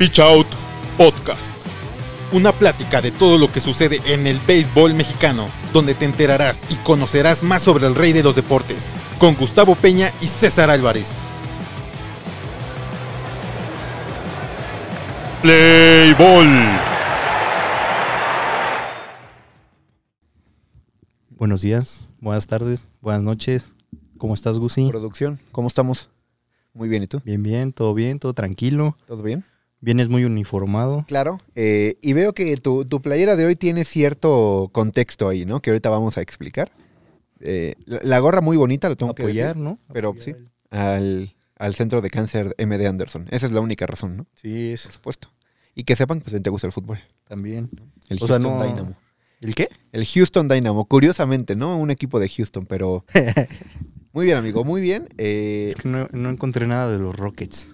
Pitch Out Podcast. Una plática de todo lo que sucede en el béisbol mexicano, donde te enterarás y conocerás más sobre el rey de los deportes, con Gustavo Peña y César Álvarez. Play Buenos días, buenas tardes, buenas noches. ¿Cómo estás, Gusi? Producción, ¿cómo estamos? Muy bien, ¿y tú? Bien, bien, todo bien, todo tranquilo. ¿Todo bien? Vienes muy uniformado. Claro, eh, y veo que tu, playera de hoy tiene cierto contexto ahí, ¿no? Que ahorita vamos a explicar. Eh, la, gorra muy bonita, la tengo que decir, ¿no? Pero sí, al, Centro de Cáncer MD Anderson. Esa es la única razón, ¿no? Sí, es. Por supuesto. Y que sepan, pues, te gusta el fútbol. También. El Houston Dynamo. ¿El qué? El Houston Dynamo, curiosamente, ¿no? Un equipo de Houston, pero... muy bien, amigo, muy bien. Eh, es que no encontré nada de los Rockets.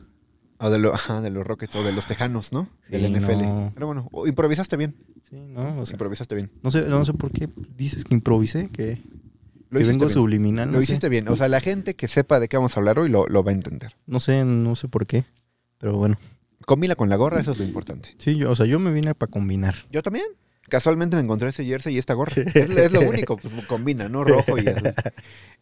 O de, de los Rockets o de los Tejanos, ¿no? Del NFL. Pero bueno, improvisaste bien. Sí, no, improvisaste bien. No sé, no sé por qué dices que improvisé, que, lo vengo lo hiciste bien. O sea, la gente que sepa de qué vamos a hablar hoy lo, lo va a entender. No sé, no sé por qué, pero bueno. Combina con la gorra, eso es lo importante. Sí, yo, o sea, yo me vine para combinar. Yo también. Casualmente me encontré este jersey y esta gorra. Es, lo único, pues combina, ¿no? Rojo y azul.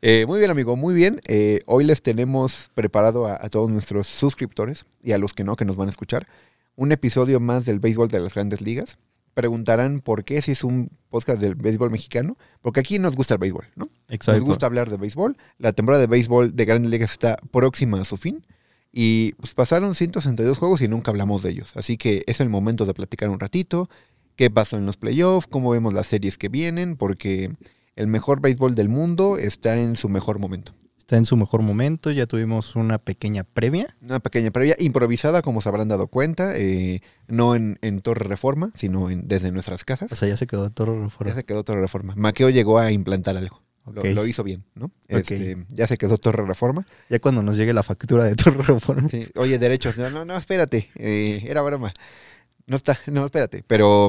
Eh, muy bien, amigo, muy bien. Eh, hoy les tenemos preparado a, todos nuestros suscriptores y a los que no, que nos van a escuchar, un episodio más del béisbol de las grandes ligas. Preguntarán por qué si es un podcast del béisbol mexicano, porque aquí nos gusta el béisbol, ¿no? Exacto. Nos gusta hablar de béisbol. La temporada de béisbol de grandes ligas está próxima a su fin. Y pues, pasaron 162 juegos y nunca hablamos de ellos. Así que es el momento de platicar un ratito, qué pasó en los playoffs, cómo vemos las series que vienen, porque el mejor béisbol del mundo está en su mejor momento. Está en su mejor momento, ya tuvimos una pequeña previa. Una pequeña previa improvisada, como se habrán dado cuenta, eh, no en, Torre Reforma, sino desde nuestras casas. O sea, ya se quedó Torre Reforma. Ya se quedó Torre Reforma. Maqueo llegó a implantar algo. Lo, hizo bien, ¿no? Este, ya se quedó Torre Reforma. Ya cuando nos llegue la factura de Torre Reforma. Oye, derechos. No, no, espérate. Eh, era broma. No está, no, espérate, pero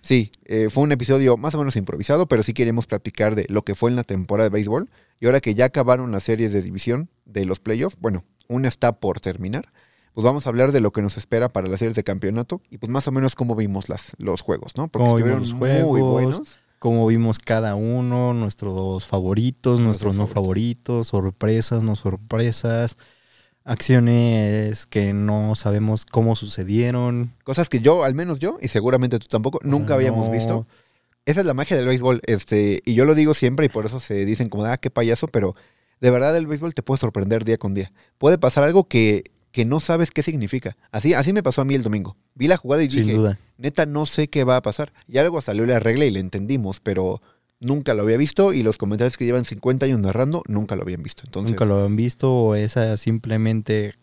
sí, eh, fue un episodio más o menos improvisado, pero sí queremos platicar de lo que fue en la temporada de béisbol. Y ahora que ya acabaron las series de división de los playoffs, bueno, una está por terminar, pues vamos a hablar de lo que nos espera para las series de campeonato y pues más o menos cómo vimos las, los juegos, ¿no? Porque estuvieron los juegos, muy buenos. Cómo vimos cada uno, nuestros favoritos, nuestros, no favoritos, sorpresas, no sorpresas acciones que no sabemos cómo sucedieron. Cosas que yo, al menos yo, y seguramente tú tampoco, nunca habíamos visto. Esa es la magia del béisbol. Este, y yo lo digo siempre y por eso se dicen como, ah, qué payaso, pero de verdad el béisbol te puede sorprender día con día. Puede pasar algo que, que no sabes qué significa. Así, así me pasó a mí el domingo. Vi la jugada y dije, duda. neta, no sé qué va a pasar. Y algo salió la regla y le entendimos, pero nunca lo había visto y los comentarios que llevan 50 años narrando nunca lo habían visto. Entonces, nunca lo habían visto o esa simplemente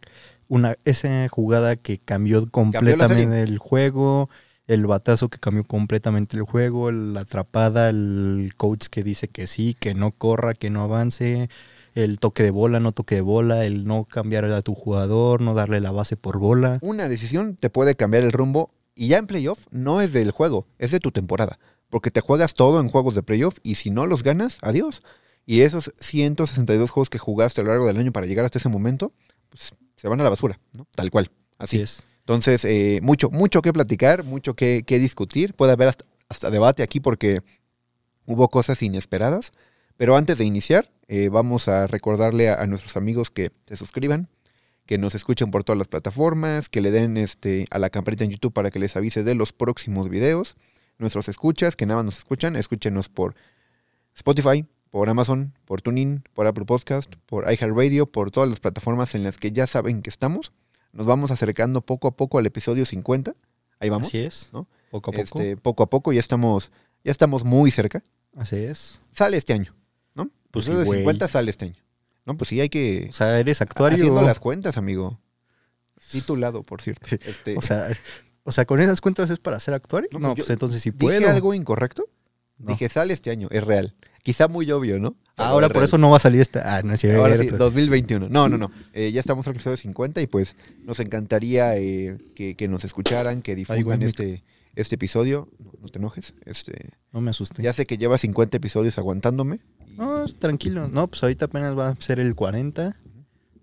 una esa jugada que cambió completamente el juego, el batazo que cambió completamente el juego, la atrapada, el coach que dice que sí, que no corra, que no avance, el toque de bola, no toque de bola, el no cambiar a tu jugador, no darle la base por bola. Una decisión te puede cambiar el rumbo y ya en playoff no es del juego, es de tu temporada porque te juegas todo en juegos de playoff y si no los ganas, adiós. Y esos 162 juegos que jugaste a lo largo del año para llegar hasta ese momento, pues se van a la basura, ¿no? Tal cual. Así es. Entonces, eh, mucho, mucho que platicar, mucho que, discutir. Puede haber hasta, debate aquí porque hubo cosas inesperadas. Pero antes de iniciar, eh, vamos a recordarle a, a nuestros amigos que se suscriban, que nos escuchen por todas las plataformas, que le den este, a la campanita en YouTube para que les avise de los próximos videos nuestros escuchas, que nada más nos escuchan, escúchenos por Spotify, por Amazon, por TuneIn, por Apple Podcast, por iHeartRadio, por todas las plataformas en las que ya saben que estamos. Nos vamos acercando poco a poco al episodio 50. Ahí vamos. Así es. ¿no? Poco a poco. Este, poco a poco ya estamos, ya estamos muy cerca. Así es. Sale este año, ¿no? Pues sí, de 50 sale este año. No, pues sí, hay que. O sea, eres actuario. Haciendo las cuentas, amigo. Titulado, por cierto. Este, o sea, este, o sea, con esas cuentas es para ser actor? No, pues, pues entonces si ¿sí puedo. ¿Dije algo incorrecto? Dije, sale este año, es real. Quizá muy obvio, ¿no? Ahora por eso no va a salir esta. Ah, no, si Ahora sí, 2021. No, no, no. Eh, ya estamos al episodio 50 y pues nos encantaría eh, que, nos escucharan, que difundan este, este episodio. No, te enojes. Este, no me asustes. Ya sé que lleva 50 episodios aguantándome. No, tranquilo. No, pues ahorita apenas va a ser el 40.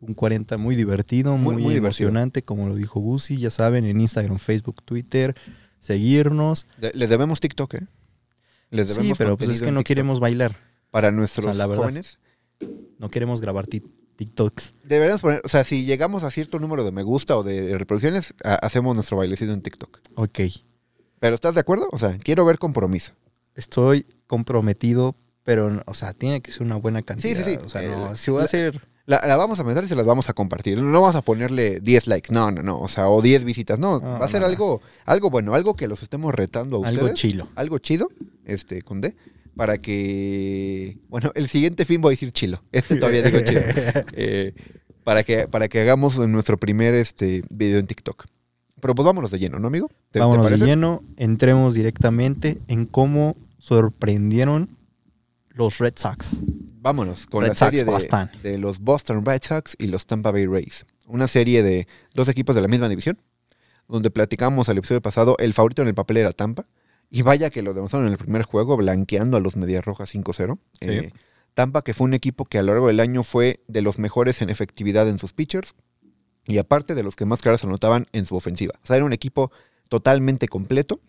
Un 40 muy divertido, muy, emocionante, como lo dijo Busi. Ya saben, en Instagram, Facebook, Twitter, seguirnos. Les le debemos TikTok, ¿eh? Le debemos sí, pero pues, es que no queremos bailar. Para nuestros jóvenes. No queremos grabar TikToks. Deberíamos poner, o sea, si llegamos a cierto número de me gusta o de reproducciones, hacemos nuestro bailecito en TikTok. Ok. ¿Pero estás de acuerdo? O sea, quiero ver compromiso. Estoy comprometido, pero, o sea, tiene que ser una buena cantidad. Sí, sí, sí. O sea, no, eh, si voy a hacer la, vamos a mandar y se las vamos a compartir. No vamos a ponerle 10 likes, no, no, no, o sea, o 10 visitas, no, va a ser algo algo bueno, algo que los estemos retando a ustedes. Algo chilo. Algo chido, este, con D, para que, bueno, el siguiente fin voy a decir chilo, este todavía digo chilo, eh, para, que, para que hagamos nuestro primer este, video en TikTok. Pero pues vámonos de lleno, ¿no, amigo? ¿Te, vámonos de lleno, entremos directamente en cómo sorprendieron los Red Sox. Vámonos con la serie de, los Boston Red Sox y los Tampa Bay Rays. Una serie de dos equipos de la misma división, donde platicamos al episodio pasado, el favorito en el papel era Tampa. Y vaya que lo demostraron en el primer juego, blanqueando a los Medias Rojas 5-0. Eh, Tampa, que fue un equipo que a lo largo del año fue de los mejores en efectividad en sus pitchers y aparte de los que más caras anotaban en su ofensiva. O sea, era un equipo totalmente completo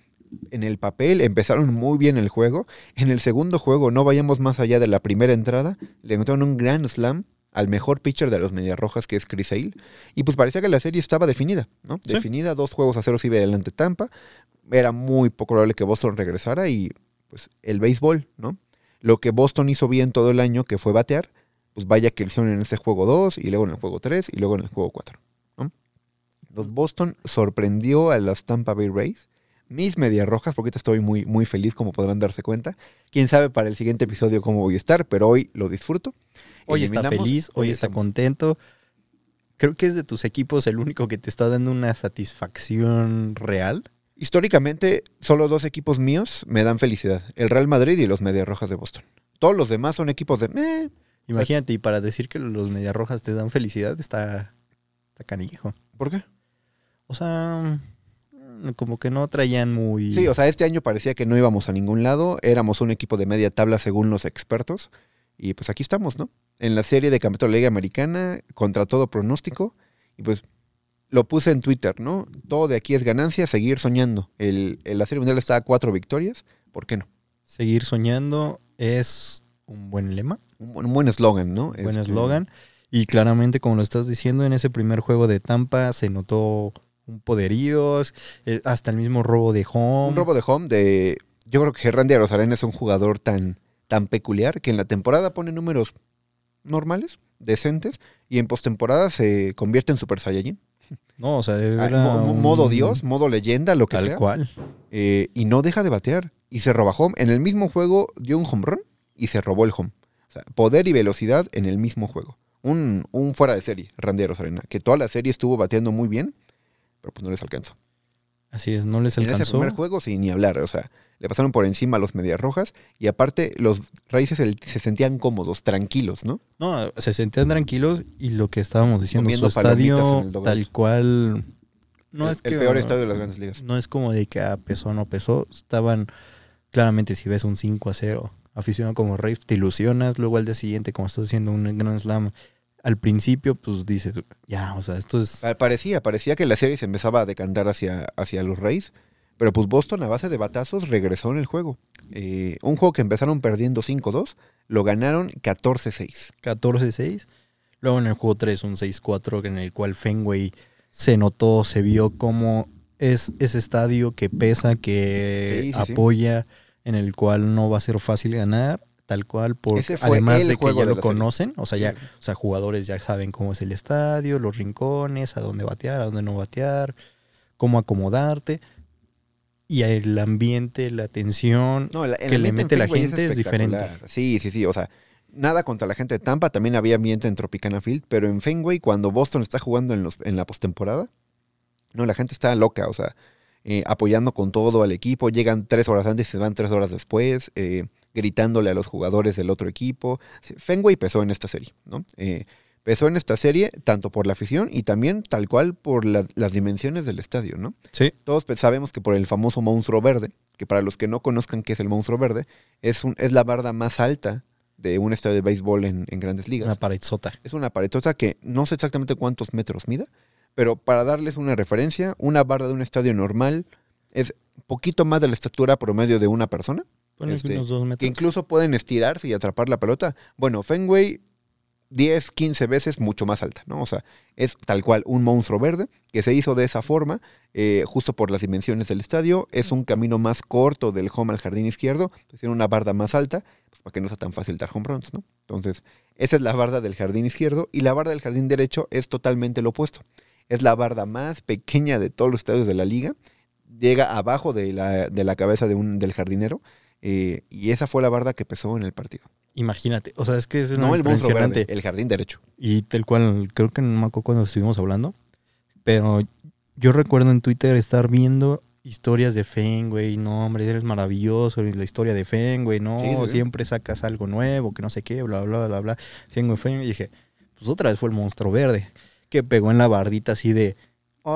en el papel empezaron muy bien el juego. En el segundo juego, no vayamos más allá de la primera entrada, le metieron un grand slam al mejor pitcher de los Rojas que es Chris Hale. Y pues parecía que la serie estaba definida, ¿no? Definida, dos juegos a cero si delante Tampa. Era muy poco probable que Boston regresara y pues el béisbol, ¿no? Lo que Boston hizo bien todo el año, que fue batear, pues vaya que hicieron en ese juego 2 y luego en el juego 3 y luego en el juego 4. Los Boston sorprendió a las Tampa Bay Rays mis medias rojas, porque estoy muy, muy feliz, como podrán darse cuenta. Quién sabe para el siguiente episodio cómo voy a estar, pero hoy lo disfruto. Hoy eh, está feliz, hoy, está contento. Creo que es de tus equipos el único que te está dando una satisfacción real. Históricamente, solo dos equipos míos me dan felicidad: el Real Madrid y los Medias Rojas de Boston. Todos los demás son equipos de. Imagínate, y para decir que los Medias Rojas te dan felicidad, está, está ¿Por qué? O sea, como que no traían muy... Sí, o sea, este año parecía que no íbamos a ningún lado, éramos un equipo de media tabla según los expertos, y pues aquí estamos, ¿no? En la serie de Campeonato de la Liga Americana, contra todo pronóstico, y pues lo puse en Twitter, ¿no? Todo de aquí es ganancia, seguir soñando. El, la Serie Mundial está a cuatro victorias, ¿por qué no? Seguir soñando es un buen lema. Un buen eslogan, ¿no? Un Buen este, eslogan. Y claramente, como lo estás diciendo, en ese primer juego de Tampa se notó un poderíos, eh, hasta el mismo robo de home. Un robo de home de. Yo creo que Randy Arozarena es un jugador tan, tan peculiar que en la temporada pone números normales, decentes, y en postemporada se convierte en Super Saiyajin. No, o sea, ah, un... modo dios, modo leyenda, lo que sea. Tal cual. Eh, y no deja de batear. Y se roba home. En el mismo juego dio un home run y se robó el home. O sea, poder y velocidad en el mismo juego. Un, un fuera de serie, Randy Arozarena, que toda la serie estuvo bateando muy bien pero pues no les alcanzó. Así es, no les alcanzó. En ese primer juego, sin ni hablar, o sea, le pasaron por encima a los medias rojas y aparte los raíces se sentían cómodos, tranquilos, ¿no? No, se sentían tranquilos y lo que estábamos diciendo, Comiendo su estadio tal cual... No es que, el peor estadio de las grandes ligas. No es como de que ah, pesó o no pesó, estaban claramente si ves un 5 a 0 aficionado como Raif, te ilusionas, luego al día siguiente como estás haciendo un gran slam, al principio, pues dices, ya, o sea, esto es. Parecía, parecía que la serie se empezaba a decantar hacia, hacia los Reyes, pero pues Boston a base de batazos regresó en el juego. Eh, un juego que empezaron perdiendo 5-2, lo ganaron 14-6. 14-6. Luego en el juego 3, un 6-4, en el cual Fenway se notó, se vio como es ese estadio que pesa, que apoya, en el cual no va a ser fácil ganar tal cual, por, además de que ya lo conocen, o sea, ya, o sea, jugadores ya saben cómo es el estadio, los rincones, a dónde batear, a dónde no batear, cómo acomodarte. Y el ambiente, la tensión no, que le mete la gente es, diferente. Sí, sí, sí. O sea, nada contra la gente de Tampa, también había ambiente en Tropicana Field, pero en Fenway, cuando Boston está jugando en, en la postemporada, no, la gente está loca, o sea, eh, apoyando con todo al equipo, llegan tres horas antes y se van tres horas después. Eh, gritándole a los jugadores del otro equipo. Fenway pesó en esta serie, ¿no? Eh, pesó en esta serie tanto por la afición y también tal cual por las dimensiones del estadio, ¿no? Sí. Todos sabemos que por el famoso monstruo verde, que para los que no conozcan qué es el monstruo verde, es, un, es la barda más alta de un estadio de béisbol en, grandes ligas. Una paredzota. Es una paredzota que no sé exactamente cuántos metros mida, pero para darles una referencia, una barda de un estadio normal es poquito más de la estatura promedio de una persona. Este, que incluso pueden estirarse y atrapar la pelota. Bueno, Fenway 10, 15 veces mucho más alta, ¿no? O sea, es tal cual un monstruo verde que se hizo de esa forma, eh, justo por las dimensiones del estadio. Es un camino más corto del home al jardín izquierdo, pues, tiene una barda más alta, pues para que no sea tan fácil dar home runs, ¿no? Entonces, esa es la barda del jardín izquierdo y la barda del jardín derecho es totalmente lo opuesto. Es la barda más pequeña de todos los estadios de la liga, llega abajo de la, de la cabeza de un, del jardinero eh, y esa fue la barda que pesó en el partido. Imagínate, o sea, es que es una No el monstruo el jardín derecho. Y tal cual, creo que no me acuerdo cuando estuvimos hablando, pero yo recuerdo en Twitter estar viendo historias de güey. no, hombre, eres maravilloso, la historia de Fenway, no, siempre sacas algo nuevo, que no sé qué, bla, bla, bla, bla. Fenway, Fenway, y dije, pues otra vez fue el monstruo verde, que pegó en la bardita así de,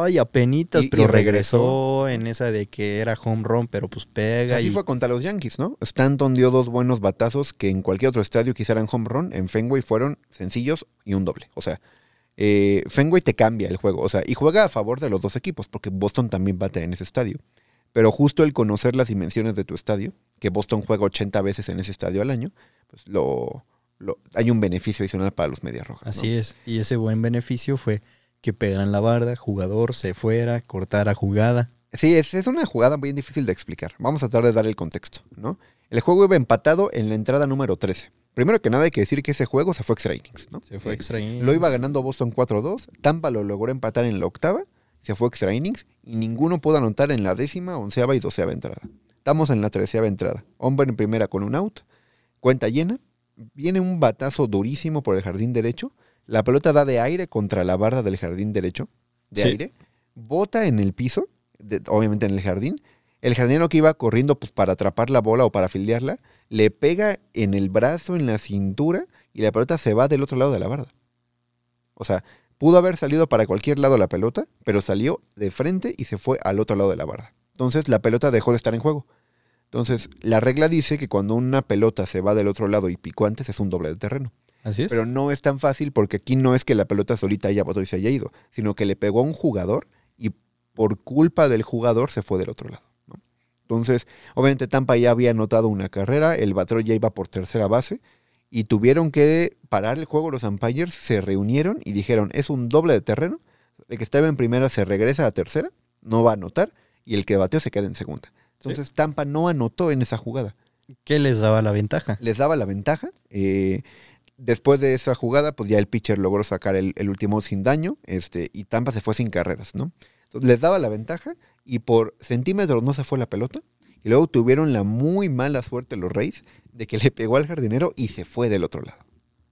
Ay, apenitas, pero regresó. en esa de que era home run, pero pues pega. y... así y... fue contra los Yankees, ¿no? Stanton dio dos buenos batazos que en cualquier otro estadio eran home run. En Fenway fueron sencillos y un doble. O sea, eh, Fenway te cambia el juego. O sea, y juega a favor de los dos equipos, porque Boston también bate en ese estadio. Pero justo el conocer las dimensiones de tu estadio, que Boston juega 80 veces en ese estadio al año, pues lo, hay un beneficio adicional para los Medias Rojas. Así es. Y ese buen beneficio fue que pegaran la barda, jugador se fuera, cortara jugada. Sí, es, una jugada bien difícil de explicar. Vamos a tratar de dar el contexto, ¿no? El juego iba empatado en la entrada número 13. Primero que nada hay que decir que ese juego se fue extra innings, ¿no? Se fue extra eh, innings. Lo iba ganando Boston 4-2, Tampa lo logró empatar en la octava, se fue extra innings y ninguno pudo anotar en la décima, onceava y doceava entrada. Estamos en la treceava entrada. Hombre en primera con un out, cuenta llena, viene un batazo durísimo por el jardín derecho la pelota da de aire contra la barda del jardín derecho, de aire, bota en el piso, obviamente en el jardín. El jardinero que iba corriendo pues, para atrapar la bola o para fildearla, le pega en el brazo, en la cintura, y la pelota se va del otro lado de la barda. O sea, pudo haber salido para cualquier lado la pelota, pero salió de frente y se fue al otro lado de la barda. Entonces la pelota dejó de estar en juego. Entonces, la regla dice que cuando una pelota se va del otro lado y picó antes es un doble de terreno. Así Pero no es tan fácil porque aquí no es que la pelota solita haya pasado y se haya ido, sino que le pegó a un jugador y por culpa del jugador se fue del otro lado. Entonces, obviamente Tampa ya había anotado una carrera, el bateo ya iba por tercera base y tuvieron que parar el juego. Los umpires se reunieron y dijeron, es un doble de terreno, el que estaba en primera se regresa a tercera, no va a anotar y el que bateó se queda en segunda. Entonces Tampa no anotó en esa jugada. ¿Qué les daba la ventaja? Les daba la ventaja. Eh, después de esa jugada, pues ya el pitcher logró sacar el, último sin daño este, y Tampa se fue sin carreras, ¿no? Entonces les daba la ventaja y por centímetros no se fue la pelota. Y luego tuvieron la muy mala suerte los Reyes de que le pegó al jardinero y se fue del otro lado.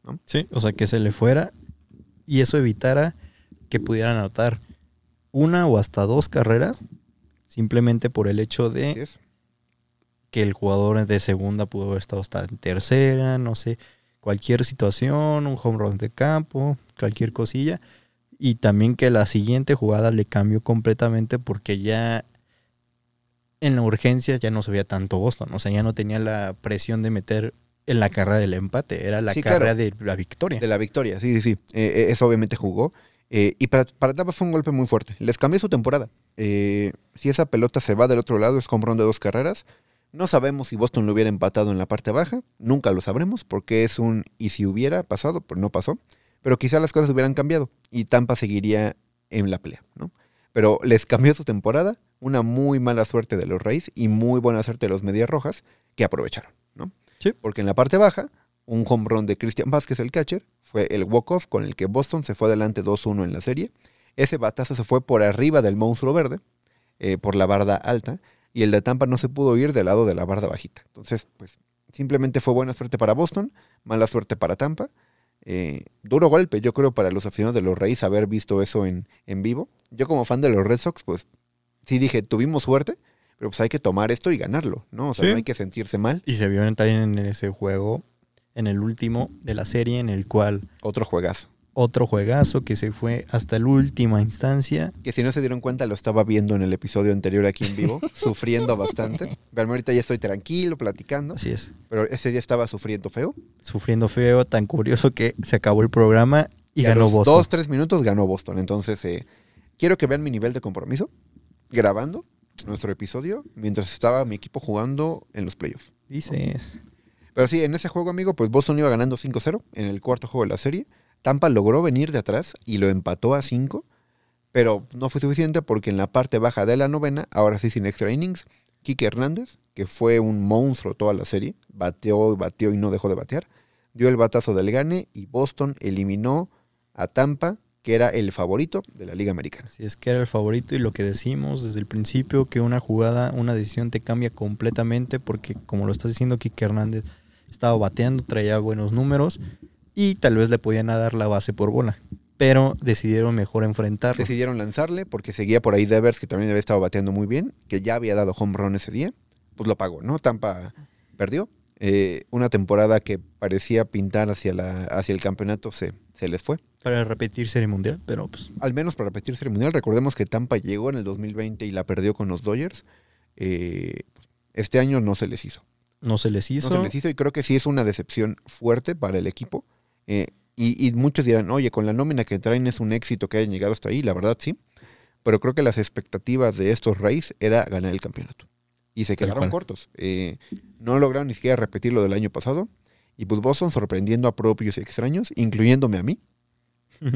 ¿no? Sí, o sea, que se le fuera y eso evitara que pudieran anotar una o hasta dos carreras simplemente por el hecho de que el jugador de segunda pudo haber estado hasta en tercera, no sé cualquier situación, un home run de campo, cualquier cosilla. Y también que la siguiente jugada le cambió completamente porque ya en la urgencia ya no se veía tanto Boston. O sea, ya no tenía la presión de meter en la carrera del empate. Era la carrera de la victoria. De la victoria, sí, sí, sí. Eh, eh, eso obviamente jugó. Eh, y para, para fue un golpe muy fuerte. Les cambió su temporada. si esa pelota se va del otro lado, es run de dos carreras. No sabemos si Boston lo hubiera empatado en la parte baja, nunca lo sabremos, porque es un y si hubiera pasado, pues no pasó. Pero quizá las cosas hubieran cambiado y Tampa seguiría en la pelea, ¿no? Pero les cambió su temporada, una muy mala suerte de los Rays y muy buena suerte de los Medias Rojas, que aprovecharon, ¿no? Sí. Porque en la parte baja, un home run de Christian Vázquez, el catcher, fue el walk-off con el que Boston se fue adelante 2-1 en la serie. Ese batazo se fue por arriba del monstruo verde, eh, por la barda alta y el de Tampa no se pudo ir del lado de la barda bajita. Entonces, pues simplemente fue buena suerte para Boston, mala suerte para Tampa. Eh, duro golpe, yo creo, para los aficionados de los Reyes haber visto eso en, en vivo. Yo como fan de los Red Sox, pues sí dije, tuvimos suerte, pero pues hay que tomar esto y ganarlo, ¿no? O sea, no hay que sentirse mal. Y se vio también en ese juego, en el último de la serie, en el cual... Otro juegazo otro juegazo que se fue hasta la última instancia. Que si no se dieron cuenta, lo estaba viendo en el episodio anterior aquí en vivo, sufriendo bastante. Pero ahorita ya estoy tranquilo, platicando. Así es. Pero ese día estaba sufriendo feo. Sufriendo feo, tan curioso que se acabó el programa y, ganó los Boston. Dos, tres minutos ganó Boston. Entonces, eh, quiero que vean mi nivel de compromiso grabando nuestro episodio mientras estaba mi equipo jugando en los playoffs. Dices. Pero sí, en ese juego, amigo, pues Boston iba ganando 5-0 en el cuarto juego de la serie. Tampa logró venir de atrás y lo empató a 5, pero no fue suficiente porque en la parte baja de la novena, ahora sí sin extra innings, Kike Hernández, que fue un monstruo toda la serie, bateó, bateó y no dejó de batear, dio el batazo del gane y Boston eliminó a Tampa, que era el favorito de la Liga Americana. Si es que era el favorito y lo que decimos desde el principio, que una jugada, una decisión te cambia completamente porque como lo estás diciendo Kike Hernández, estaba bateando, traía buenos números y tal vez le podían dar la base por bola. Pero decidieron mejor enfrentarlo. Decidieron lanzarle porque seguía por ahí Devers, que también había estado bateando muy bien, que ya había dado home run ese día. Pues lo pagó, ¿no? Tampa perdió. Eh, una temporada que parecía pintar hacia, la, hacia el campeonato se, se les fue. Para repetir Serie Mundial, pero pues... Al menos para repetir Serie Mundial. Recordemos que Tampa llegó en el 2020 y la perdió con los Dodgers. Eh, este año no se les hizo. No se les hizo. No se les hizo y creo que sí es una decepción fuerte para el equipo. Eh, y, muchos dirán, oye, con la nómina que traen es un éxito que hayan llegado hasta ahí, la verdad sí. Pero creo que las expectativas de estos Rays era ganar el campeonato. Y se quedaron cortos. Eh, no lograron ni siquiera repetir lo del año pasado. Y pues Boston sorprendiendo a propios y extraños, incluyéndome a mí.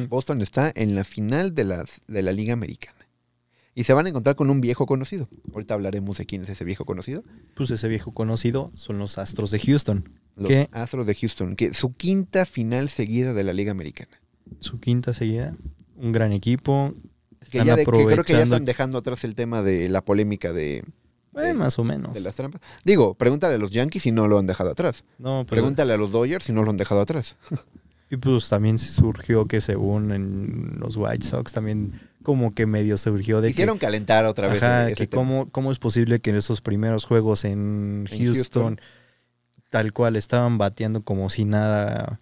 Boston está en la final de, de la Liga Americana y se van a encontrar con un viejo conocido. Ahorita hablaremos de quién es ese viejo conocido. Pues ese viejo conocido son los Astros de Houston. Los Astros de Houston. Que su quinta final seguida de la Liga Americana. Su quinta seguida. Un gran equipo. que creo que ya están dejando atrás el tema de la polémica eh, de. más o menos. De las trampas. Digo, pregúntale a los Yankees si no lo han dejado atrás. No, Pregúntale a los Dodgers si no lo han dejado atrás. Y pues también surgió que según en los White Sox también como que medio surgió de Quisieron calentar otra vez. Ajá, que cómo, es posible que en esos primeros juegos en, Houston tal cual estaban bateando como si nada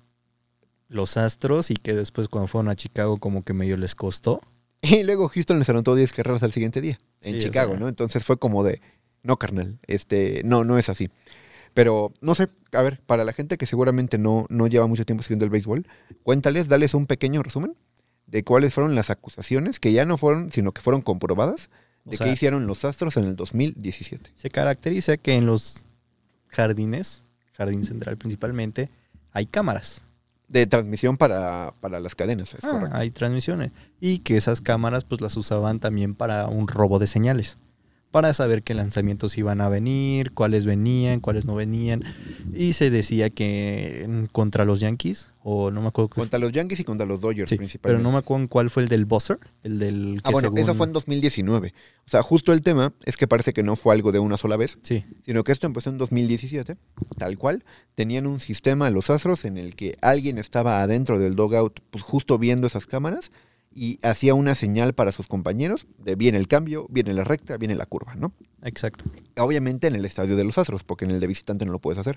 los Astros y que después cuando fueron a Chicago como que medio les costó. Y luego Houston les anotó 10 carreras al siguiente día en Chicago, ¿no? Entonces fue como de, no, carnal, este, no, no es así. Pero, no sé, a ver, para la gente que seguramente no, no lleva mucho tiempo siguiendo el béisbol, cuéntales, dales un pequeño resumen de cuáles fueron las acusaciones, que ya no fueron, sino que fueron comprobadas, de qué hicieron los Astros en el 2017. Se caracteriza que en los jardines Jardín Central principalmente, hay cámaras. De transmisión para, las cadenas, ah, Hay transmisiones. Y que esas cámaras pues las usaban también para un robo de señales. Para saber qué lanzamientos iban a venir, cuáles venían, cuáles no venían. Y se decía que mm, contra los Yankees o no me acuerdo. Contra los Yankees y contra los Dodgers principalmente. Pero no me acuerdo cuál fue el del buzzer, el del... Que ah, bueno, eso fue en 2019. O sea, justo el tema es que parece que no fue algo de una sola vez, sí. sino que esto empezó en 2017, tal cual. Tenían un sistema los Astros en el que alguien estaba adentro del dogout pues, justo viendo esas cámaras y hacía una señal para sus compañeros de viene el cambio, viene la recta, viene la curva, ¿no? Exacto. Obviamente en el estadio de los Astros, porque en el de visitante no lo puedes hacer.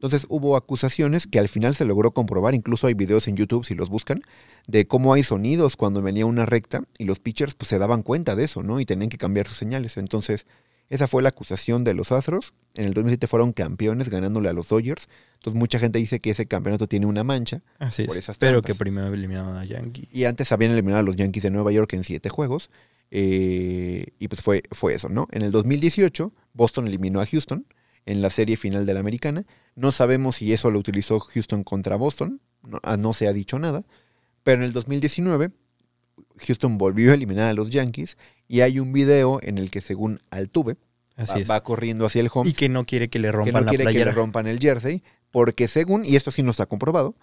Entonces hubo acusaciones que al final se logró comprobar, incluso hay videos en YouTube si los buscan, de cómo hay sonidos cuando venía una recta y los pitchers pues, se daban cuenta de eso, ¿no? Y tenían que cambiar sus señales. Entonces, esa fue la acusación de los Astros. En el 2007 fueron campeones ganándole a los Dodgers. Entonces mucha gente dice que ese campeonato tiene una mancha por esas es, Pero que primero eliminaron a Yankees. Y antes habían eliminado a los Yankees de Nueva York en siete juegos. Eh, y pues fue, fue eso, ¿no? En el 2018, Boston eliminó a Houston en la serie final de la americana. No sabemos si eso lo utilizó Houston contra Boston, no, ah, se ha dicho nada, pero en el 2019 Houston volvió a eliminar a los Yankees y hay un video en el que según Altuve va, corriendo hacia el home y que no quiere que le rompan que no la quiere que le rompan el jersey porque según y esto sí nos ha comprobado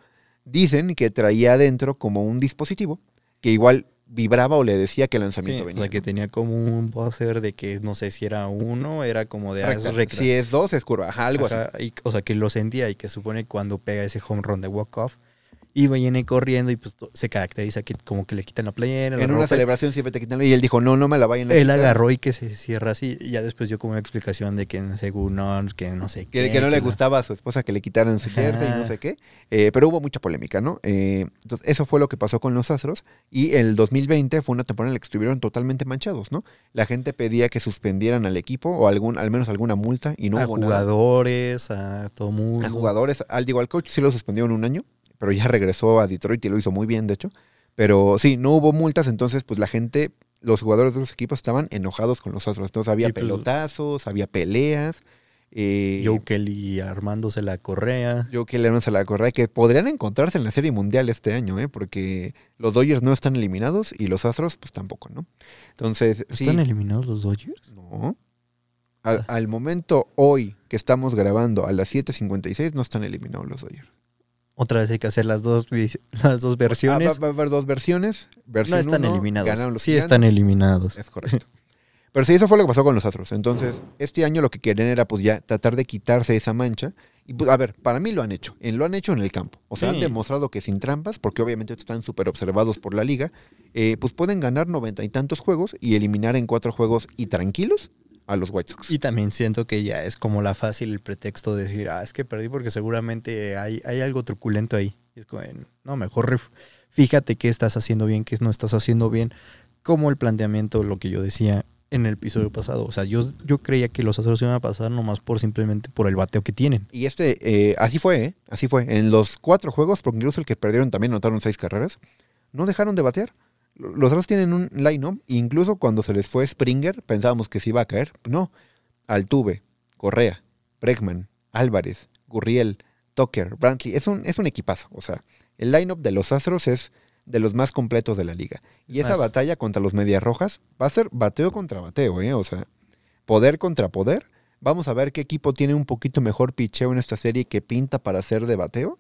dicen que traía adentro como un dispositivo que igual vibraba o le decía que el lanzamiento venía. O sea, que tenía como un poder de que no sé si era uno, era como de ah, Si es dos, es curva, algo así. o sea, que lo sentía y que supone cuando pega ese home run de walk-off, y viene corriendo y pues se caracteriza que como que le quitan la playera. En una celebración siempre te quitan la y él dijo, no, no me la vayan a Él agarró y que se cierra así. Y ya después dio como una explicación de que según no, que no sé qué. Que, no le gustaba a su esposa que le quitaran su jersey y no sé qué. Eh, pero hubo mucha polémica, ¿no? Eh, entonces eso fue lo que pasó con los Astros. Y el 2020 fue una temporada en la que estuvieron totalmente manchados, ¿no? La gente pedía que suspendieran al equipo o algún, al menos alguna multa y no a hubo jugadores, A jugadores, a todo mundo. A jugadores, al, digo, al coach sí lo suspendieron un año pero ya regresó a Detroit y lo hizo muy bien, de hecho. Pero sí, no hubo multas, entonces pues la gente, los jugadores de los equipos estaban enojados con los Astros. Entonces había pues, pelotazos, había peleas. Eh, Joe Kelly armándose la correa. Joe Kelly armándose la correa, que podrían encontrarse en la Serie Mundial este año, ¿eh? porque los Dodgers no están eliminados y los Astros pues tampoco, ¿no? Entonces, ¿Están eliminados los Dodgers? No. Al, al, momento hoy que estamos grabando a las 7.56 no están eliminados los Dodgers. Otra vez hay que hacer las dos, las dos versiones. Ah, va, a haber dos versiones. no están eliminados. sí están eliminados. Es correcto. Pero sí, eso fue lo que pasó con los Astros. Entonces, este año lo que querían era pues tratar de quitarse esa mancha. Y pues, a ver, para mí lo han hecho. lo han hecho en el campo. O sea, han demostrado que sin trampas, porque obviamente están súper observados por la liga, eh, pues pueden ganar noventa y tantos juegos y eliminar en cuatro juegos y tranquilos a los White Sox. Y también siento que ya es como la fácil el pretexto de decir, ah, es que perdí porque seguramente hay, hay algo truculento ahí. es como, no, mejor fíjate qué estás haciendo bien, qué no estás haciendo bien, como el planteamiento, lo que yo decía en el episodio pasado. O sea, yo, yo creía que los aceros iban a pasar nomás por simplemente por el bateo que tienen. Y este, eh, así fue, ¿eh? así fue. En los cuatro juegos, porque incluso el que perdieron también notaron seis carreras, no dejaron de batear. Los Astros tienen un line-up, incluso cuando se les fue Springer, pensábamos que se iba a caer. No. Altuve, Correa, Bregman, Álvarez, Gurriel, Tucker, Brantley. Es un, es un equipazo. O sea, el line-up de los Astros es de los más completos de la liga. Y esa batalla contra los Medias Rojas va a ser bateo contra bateo, ¿eh? O sea, poder contra poder. Vamos a ver qué equipo tiene un poquito mejor picheo en esta serie que pinta para ser de bateo.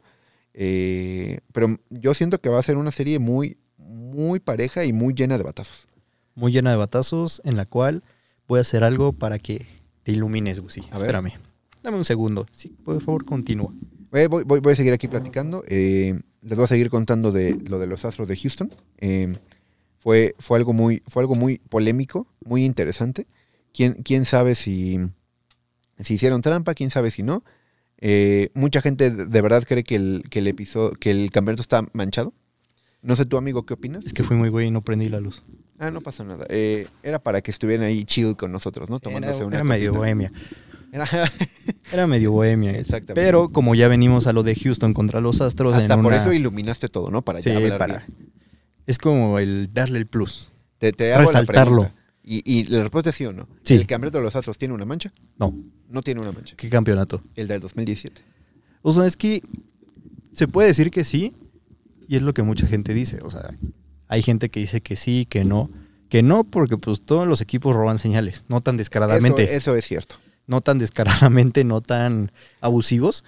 Eh, pero yo siento que va a ser una serie muy muy pareja y muy llena de batazos. Muy llena de batazos, en la cual voy a hacer algo para que te ilumines, Gusi. Espérame. Dame un segundo. Sí, por favor, continúa. Eh, voy, voy, voy a seguir aquí platicando. Eh, les voy a seguir contando de lo de los astros de Houston. Eh, fue, fue, algo muy, fue algo muy polémico, muy interesante. ¿Quién, quién sabe si, si hicieron trampa? ¿Quién sabe si no? mucha gente de verdad cree que el, que el episodio, que el campeonato está manchado, no sé, tu amigo, ¿qué opinas? Es que fui muy güey y no prendí la luz. Ah, no pasa nada. Eh, era para que estuvieran ahí chill con nosotros, ¿no? Tomándose era, una. Era medio bohemia. Era... medio bohemia. Exactamente. Pero como ya venimos a lo de Houston contra los Astros. Hasta por eso iluminaste todo, ¿no? Para ya hablar Es como el darle el plus. Te, hago Resaltarlo. y, y, la respuesta es sí o no. Sí. ¿El campeonato de los Astros tiene una mancha? No. No tiene una mancha. ¿Qué campeonato? El del 2017. O sea, es que se puede decir que sí, y es lo que mucha gente dice. O sea, hay gente que dice que sí, que no. Que no, porque pues todos los equipos roban señales. No tan descaradamente. Eso, es cierto. No tan descaradamente, no tan abusivos.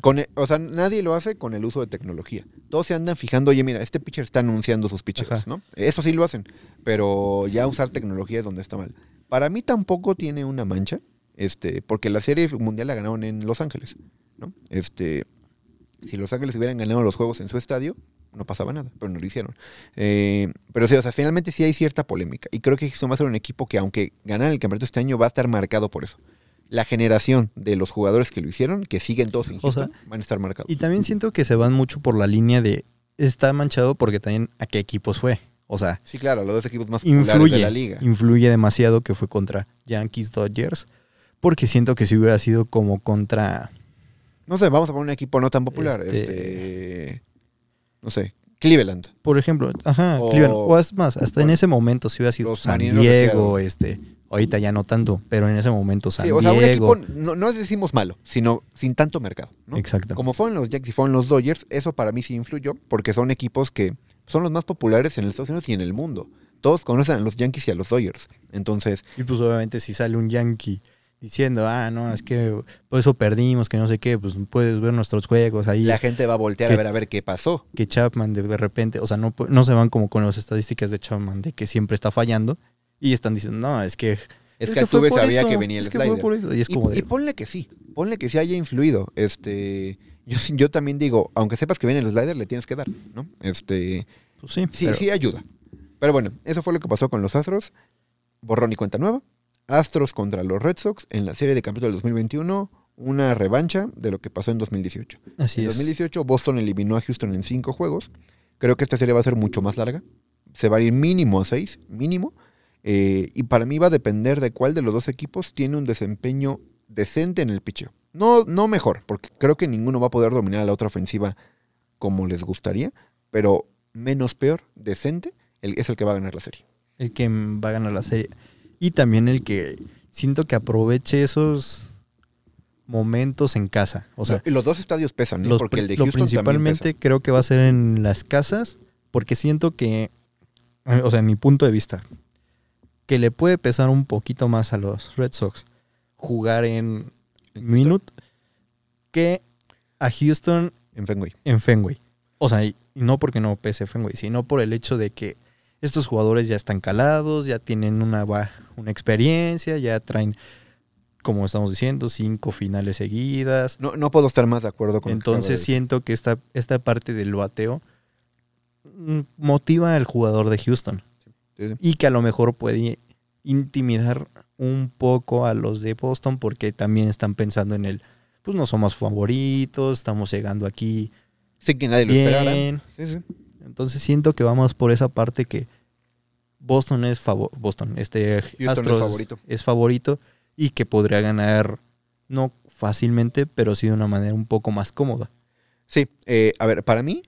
Con, e, o sea, nadie lo hace con el uso de tecnología. Todos se andan fijando, oye, mira, este pitcher está anunciando sus pitchers, ¿no? Eso sí lo hacen, pero ya usar tecnología es donde está mal. Para mí tampoco tiene una mancha, este, porque la serie mundial la ganaron en Los Ángeles, ¿no? Este, si Los Ángeles hubieran ganado los juegos en su estadio, no pasaba nada, pero no lo hicieron. Eh, pero sí, o sea, finalmente sí hay cierta polémica. Y creo que esto va a ser un equipo que, aunque ganan el campeonato este año, va a estar marcado por eso. La generación de los jugadores que lo hicieron, que siguen todos en van a estar marcados. Y también siento que se van mucho por la línea de está manchado porque también a qué equipos fue. O sea, sí, claro, los dos equipos más influye, de la liga. Influye demasiado que fue contra Yankees, Dodgers, porque siento que si hubiera sido como contra no sé, vamos a poner un equipo no tan popular. Este, este... no sé, Cleveland. Por ejemplo, ajá, o, Cleveland. O es más, hasta en ese momento si hubiera sido San Diego, este. Ahorita ya no tanto, pero en ese momento San sí, o sea, Un equipo, no, decimos malo, sino sin tanto mercado, ¿no? Exacto. Como fueron los Yankees y fueron los Dodgers, eso para mí sí influyó, porque son equipos que son los más populares en Estados Unidos y en el mundo. Todos conocen a los Yankees y a los Dodgers. Entonces. Y pues obviamente si sale un Yankee diciendo, ah, no, es que por eso perdimos, que no sé qué, pues puedes ver nuestros juegos ahí. La gente va a voltear a ver a ver qué pasó. Que Chapman de, repente, o sea, no, no se van como con las estadísticas de Chapman, de que siempre está fallando, y están diciendo, no, es que... Es, que, tú que venía el que slider. y, ponle que sí, ponle que sí haya influido. Este, yo, yo también digo, aunque sepas que viene el slider, le tienes que dar, ¿no? Este, pues sí, sí, sí ayuda. Pero bueno, eso fue lo que pasó con los Astros. Borrón y cuenta nueva. Astros contra los Red Sox en la serie de campeonato del 2021, una revancha de lo que pasó en 2018. Así en 2018 Boston eliminó a Houston en cinco juegos. Creo que esta serie va a ser mucho más larga. Se va a ir mínimo a seis, mínimo. Eh, y para mí va a depender de cuál de los dos equipos tiene un desempeño decente en el picheo. No, no mejor, porque creo que ninguno va a poder dominar a la otra ofensiva como les gustaría, pero menos peor, decente, es el que va a ganar la serie. El que va a ganar la serie. Y también el que siento que aproveche esos momentos en casa. O sea, y los dos estadios pesan, ¿no? ¿eh? porque el de Houston lo principalmente creo que va a ser en las casas, porque siento que, o sea, en mi punto de vista, que le puede pesar un poquito más a los Red Sox jugar en Minute que a Houston en Fenway. O sea, no porque no pese Fenway, sino por el hecho de que estos jugadores ya están calados, ya tienen una, una experiencia, ya traen, como estamos diciendo, cinco finales seguidas. No, puedo estar más de acuerdo con Entonces siento que esta, esta parte del bateo mm, motiva al jugador de Houston. Y que a lo mejor puede intimidar un poco a los de Boston porque también están pensando en el, pues no somos favoritos, estamos llegando aquí. Sí, que nadie bien. Entonces siento que vamos por esa parte que Boston es favor Boston, este favorito. es favorito y que podría ganar no fácilmente, pero sí de una manera un poco más cómoda. Sí, eh, a ver, para mí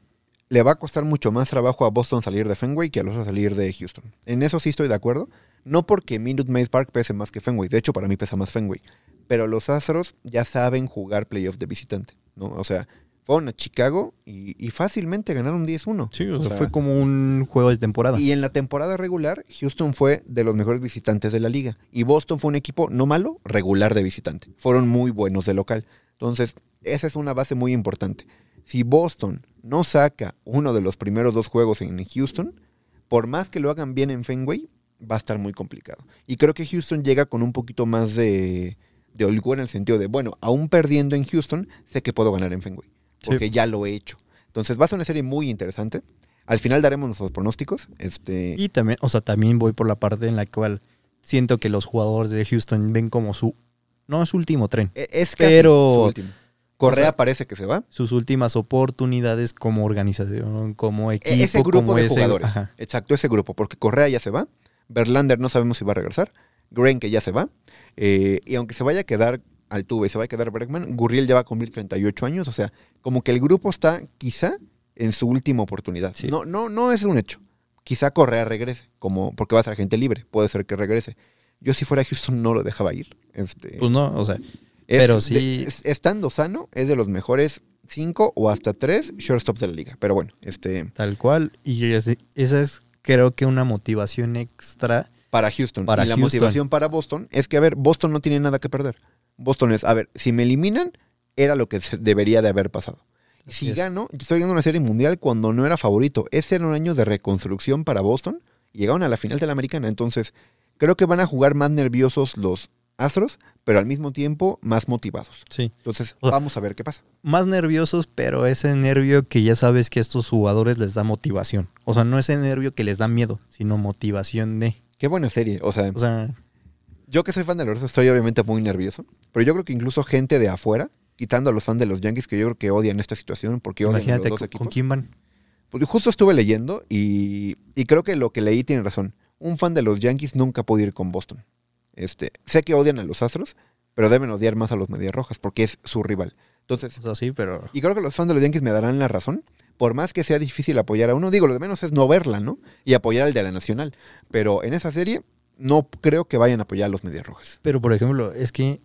le va a costar mucho más trabajo a Boston salir de Fenway que a los a salir de Houston. En eso sí estoy de acuerdo. No porque Minute Maid Park pese más que Fenway, de hecho para mí pesa más Fenway, pero los Astros ya saben jugar playoff de visitante, ¿no? O sea, fueron a Chicago y, fácilmente ganaron 10-1. Sí, o, sea, fue como un juego de temporada. Y en la temporada regular, Houston fue de los mejores visitantes de la liga. Y Boston fue un equipo no malo, regular de visitante. Fueron muy buenos de local. Entonces, esa es una base muy importante. Si Boston no saca uno de los primeros dos juegos en Houston, por más que lo hagan bien en Fenway, va a estar muy complicado. Y creo que Houston llega con un poquito más de, de en el sentido de, bueno, aún perdiendo en Houston, sé que puedo ganar en Fenway porque ya lo he hecho. Entonces va a ser una serie muy interesante. Al final daremos nuestros pronósticos. Este... Y también, o sea, también voy por la parte en la cual siento que los jugadores de Houston ven como su. No es último tren. E-, es casi último. Correa parece que se va. Sus últimas oportunidades como organización, como e-, equipo. ese grupo como de jugadores. Exacto, ese grupo. Porque Correa ya se va. Verlander no sabemos si va a regresar. Green que ya se va. Eh, y aunque se vaya a quedar al y se va a quedar Bregman, Gurriel ya va a cumplir 38 años. O sea, como que el grupo está quizá en su última oportunidad. No, no, no es un hecho. Quizá Correa regrese, como porque va a ser gente libre. Puede ser que regrese. Yo si fuera Houston no lo dejaba ir. Este, pues no, o sea, pero sí. estando sano, es de los mejores cinco o hasta 3 shortstops de la liga. Pero bueno, este. Tal cual. Y esa es, creo que, una motivación extra. Para Houston. Para y la motivación para Boston es que, a ver, Boston no tiene nada que perder. Boston es, a ver, si me eliminan, era lo que debería de haber pasado. si gano, estoy ganando una serie mundial cuando no era favorito. Ese era un año de reconstrucción para Boston. Llegaron a la final de la americana. Entonces, creo que van a jugar más nerviosos los Astros, pero al mismo tiempo más motivados. Sí. Entonces, vamos a ver qué pasa. Más nerviosos, pero ese nervio que ya sabes que a estos jugadores les da motivación. O sea, no ese nervio que les da miedo, sino motivación de. Qué buena serie. o sea yo que soy fan de los estoy obviamente muy nervioso, pero yo creo que incluso gente de afuera, quitando a los fans de los Yankees, que yo creo que odian esta situación, porque odian los ¿con quién van? justo estuve leyendo y, creo que lo que leí tiene razón. Un fan de los Yankees nunca puede ir con Boston. Este, sé que odian a los Astros, pero deben odiar más a los Medias Rojas, porque es su rival. Entonces, pero... Y creo que los fans de los Yankees me darán la razón, por más que sea difícil apoyar a uno, digo, lo de menos es no verla, ¿no? Y apoyar al de la Nacional. Pero en esa serie, no creo que vayan a apoyar a los Medias Rojas. Pero, por ejemplo, es que.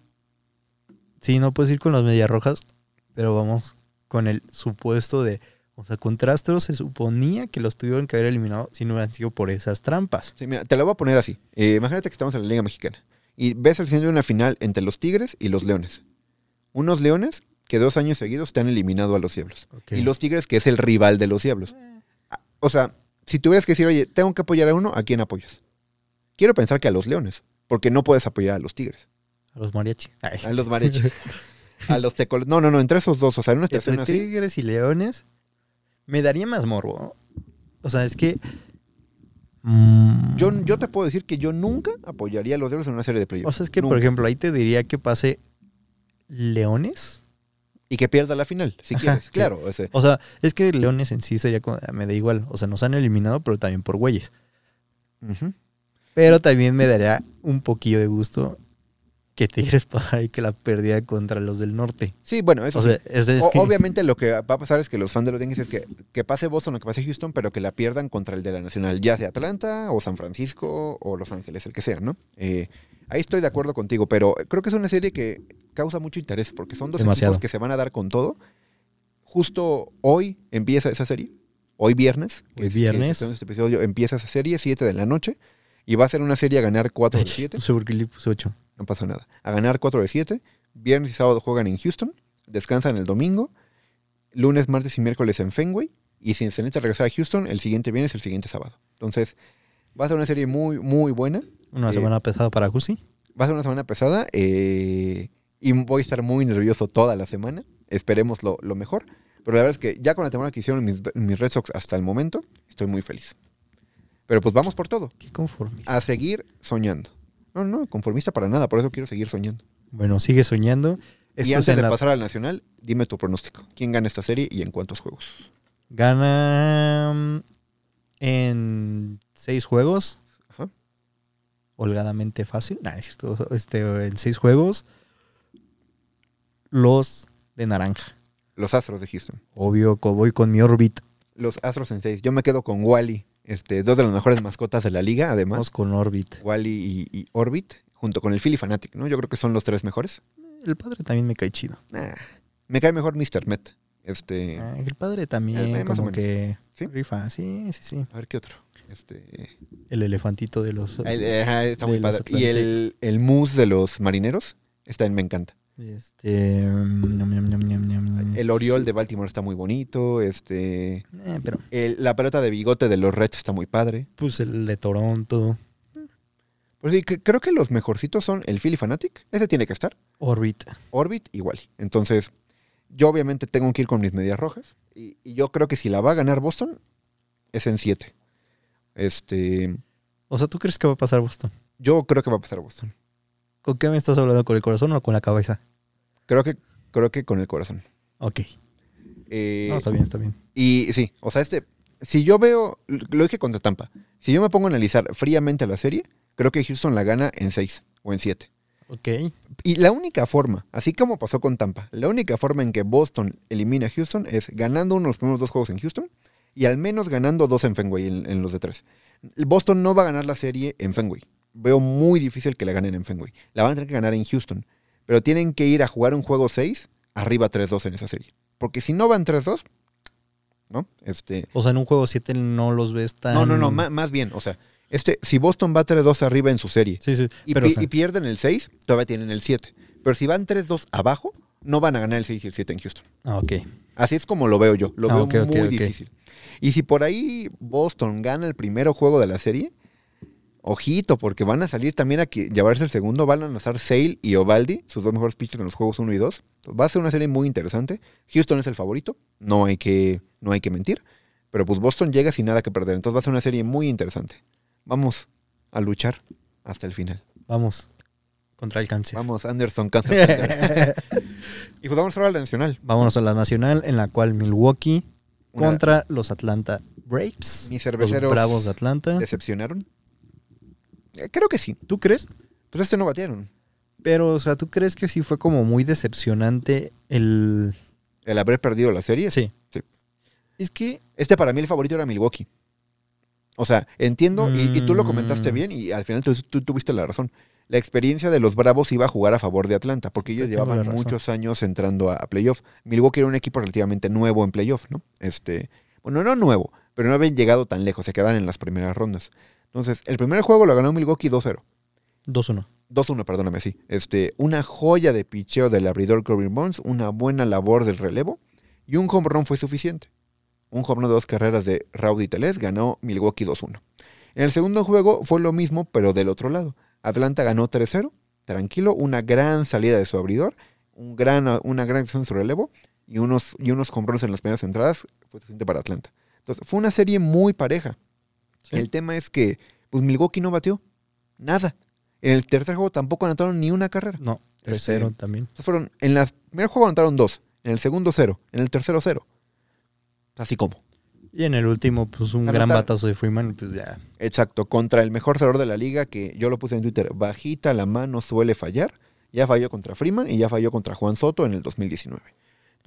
Sí, no puedes ir con los Medias Rojas, pero vamos con el supuesto de. O sea, con se suponía que los tuvieron que haber eliminado si no hubieran sido por esas trampas. Sí, mira, te lo voy a poner así. Eh, imagínate que estamos en la Liga Mexicana y ves el una final entre los Tigres y los Leones. Unos Leones que dos años seguidos te han eliminado a los Diablos. Y los Tigres, que es el rival de los Diablos. Eh. Ah, o sea, si tuvieras que decir, oye, tengo que apoyar a uno, ¿a quién apoyas? Quiero pensar que a los leones, porque no puedes apoyar a los tigres. A los mariachis. A los mariachis. a los tecoles. No, no, no, entre esos dos. O sea, en una estación entre tigres y leones me daría más morbo. O sea, es que... Mm, yo, yo te puedo decir que yo nunca apoyaría a los leones en una serie de playoffs. O sea, es que, por ejemplo, ahí te diría que pase leones. Y que pierda la final, si quieres. Claro. Ese. O sea, es que Leones en sí sería como, me da igual. O sea, nos han eliminado, pero también por güeyes. Ajá. Pero también me daría un poquillo de gusto que Tigres para y que la pérdida contra los del norte. Sí, bueno, eso. es, Obviamente lo que va a pasar es que los fans de los Yankees es que, que pase Boston o que pase Houston, pero que la pierdan contra el de la Nacional, ya sea Atlanta o San Francisco o Los Ángeles, el que sea, ¿no? Eh, ahí estoy de acuerdo contigo, pero creo que es una serie que causa mucho interés porque son dos equipos que se van a dar con todo. Justo hoy empieza esa serie, hoy viernes. Hoy es, viernes. este episodio empieza esa serie, 7 de la noche. Y va a ser una serie a ganar 4 de 7. No 8. No pasa nada. A ganar 4 de 7. Viernes y sábado juegan en Houston. Descansan el domingo. Lunes, martes y miércoles en Fenway. Y si se necesita regresar a Houston, el siguiente viernes, el siguiente sábado. Entonces, va a ser una serie muy, muy buena. Una eh, semana pesada para Cusi. Va a ser una semana pesada. Eh, y voy a estar muy nervioso toda la semana. Esperemos lo, mejor. Pero la verdad es que ya con la temporada que hicieron mis Red Sox hasta el momento, estoy muy feliz. Pero pues vamos por todo. Qué conformista. A seguir soñando. No, no, conformista para nada, por eso quiero seguir soñando. Bueno, sigue soñando. y antes de pasar al Nacional, dime tu pronóstico. ¿Quién gana esta serie y en cuántos juegos? Gana mm, en seis juegos. Ajá. Holgadamente fácil. Nah, es cierto. Este, en seis juegos. Los de naranja. Los astros de Houston. Obvio, voy con mi orbit. Los astros en seis. Yo me quedo con Wally. Este, dos de las mejores mascotas de la liga, además. Vamos con Orbit. Wally y, Orbit, junto con el Philly Fanatic, ¿no? Yo creo que son los tres mejores. El padre también me cae chido. me cae mejor Mr. Met. Este. Ah, el padre también, eh, como que ¿Sí? rifa, sí, sí, sí. A ver qué otro. Este. El elefantito de los. está muy padre. Y el, el mousse de los marineros, está Me encanta. Este. Mm, el Oriol de Baltimore está muy bonito. Este. Eh, la pelota de bigote de los Reds está muy padre. Pues el de Toronto. Pues sí, creo que los mejorcitos son el Philly Fanatic. Ese tiene que estar. Orbit. Orbit igual. Entonces, yo obviamente tengo que ir con mis medias rojas. Y, y yo creo que si la va a ganar Boston, es en 7. Este. O sea, ¿tú crees que va a pasar Boston? Yo creo que va a pasar Boston. ¿Con qué me estás hablando? ¿Con el corazón o con la cabeza? Creo que, creo que con el corazón. Ok. Eh, no, está bien, está bien. Y sí, o sea, este, si yo veo, lo dije contra Tampa, si yo me pongo a analizar fríamente la serie, creo que Houston la gana en 6 o en 7. Ok. Y la única forma, así como pasó con Tampa, la única forma en que Boston elimina a Houston es ganando uno de los primeros dos juegos en Houston y al menos ganando dos en Fenway, en, los de tres. Boston no va a ganar la serie en Fenway veo muy difícil que la ganen en Fenway. La van a tener que ganar en Houston. Pero tienen que ir a jugar un juego 6 arriba 3-2 en esa serie. Porque si no van 3-2, ¿no? Este, o sea, en un juego 7 no los ves tan... No, no, no, más, bien, o sea, este, si Boston va 3-2 arriba en su serie y, pierden el 6, todavía tienen el 7. Pero si van 3-2 abajo, no van a ganar el 6 y el 7 en Houston. Ah, Así es como lo veo yo, lo ah, veo muy difícil. Y si por ahí Boston gana el primero juego de la serie, Ojito, porque van a salir también a llevarse el segundo. Van a lanzar Sale y Ovaldi, sus dos mejores pitchers en los juegos 1 y 2. Va a ser una serie muy interesante. Houston es el favorito, no hay que, no hay que mentir. Pero pues Boston llega sin nada que perder. Entonces va a ser una serie muy interesante. Vamos a luchar hasta el final. Vamos. Contra el cáncer. Vamos, Anderson, cáncer. y pues vamos ahora a la nacional. Vámonos a la nacional, en la cual Milwaukee contra los Atlanta Braves. Mis cerveceros. bravos de Atlanta. Decepcionaron. Eh, creo que sí. ¿Tú crees? Pues este no batearon. Pero, o sea, ¿tú crees que sí fue como muy decepcionante el. El haber perdido la serie? Sí. Es que. Este para mí el favorito era Milwaukee. O sea, entiendo, y, tú lo comentaste bien, y al final tú, tuviste la razón. La experiencia de los Bravos iba a jugar a favor de Atlanta, porque ellos llevaban muchos años entrando a, playoff. Milwaukee era un equipo relativamente nuevo en playoff, ¿no? Este, bueno, no nuevo, pero no habían llegado tan lejos, se quedaban en las primeras rondas. Entonces, el primer juego lo ganó Milwaukee 2-0. 2-1. 2-1, perdóname, sí. Este, una joya de picheo del abridor Corbin Burns, una buena labor del relevo y un home run fue suficiente. Un home de dos carreras de Rowdy Teles ganó Milwaukee 2-1. En el segundo juego fue lo mismo, pero del otro lado. Atlanta ganó 3-0, tranquilo, una gran salida de su abridor, un gran, una gran acción en su relevo y unos, y unos home en las primeras entradas fue suficiente para Atlanta. Entonces, fue una serie muy pareja. El tema es que pues Milwaukee no batió nada. En el tercer juego tampoco anotaron ni una carrera. No, este, tercero también. Fueron, en el primer juego anotaron dos, en el segundo cero, en el tercero cero. Así como. Y en el último, pues un gran batazo de Freeman, pues, Exacto, contra el mejor cerrador de la liga, que yo lo puse en Twitter, bajita la mano suele fallar. Ya falló contra Freeman y ya falló contra Juan Soto en el 2019.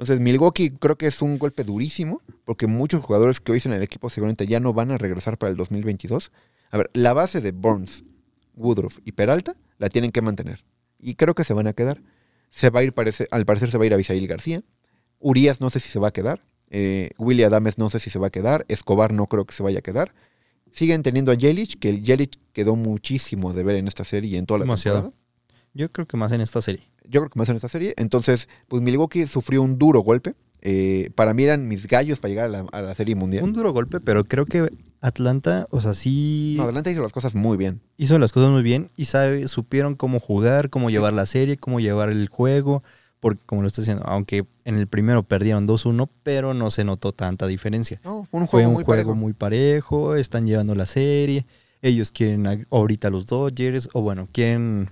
Entonces, Milwaukee creo que es un golpe durísimo, porque muchos jugadores que hoy son en el equipo seguramente ya no van a regresar para el 2022. A ver, la base de Burns, Woodruff y Peralta la tienen que mantener. Y creo que se van a quedar. Se va a ir, parece, al parecer se va a ir a Abisail García. Urias no sé si se va a quedar. Eh, Willy Adames no sé si se va a quedar. Escobar no creo que se vaya a quedar. Siguen teniendo a Jelic, que el Jelic quedó muchísimo de ver en esta serie y en toda la Demasiado. temporada. Yo creo que más en esta serie yo creo que me en esta serie. Entonces, pues Milwaukee sufrió un duro golpe. Eh, para mí eran mis gallos para llegar a la, serie mundial. Un duro golpe, pero creo que Atlanta, o sea, sí. No, Atlanta hizo las cosas muy bien. Hizo las cosas muy bien y sabe, supieron cómo jugar, cómo llevar la serie, cómo llevar el juego. Porque, como lo estoy diciendo, aunque en el primero perdieron 2-1, pero no se notó tanta diferencia. No, fue un juego, muy, parejo. muy parejo, están llevando la serie. Ellos quieren ahorita los Dodgers, o bueno, quieren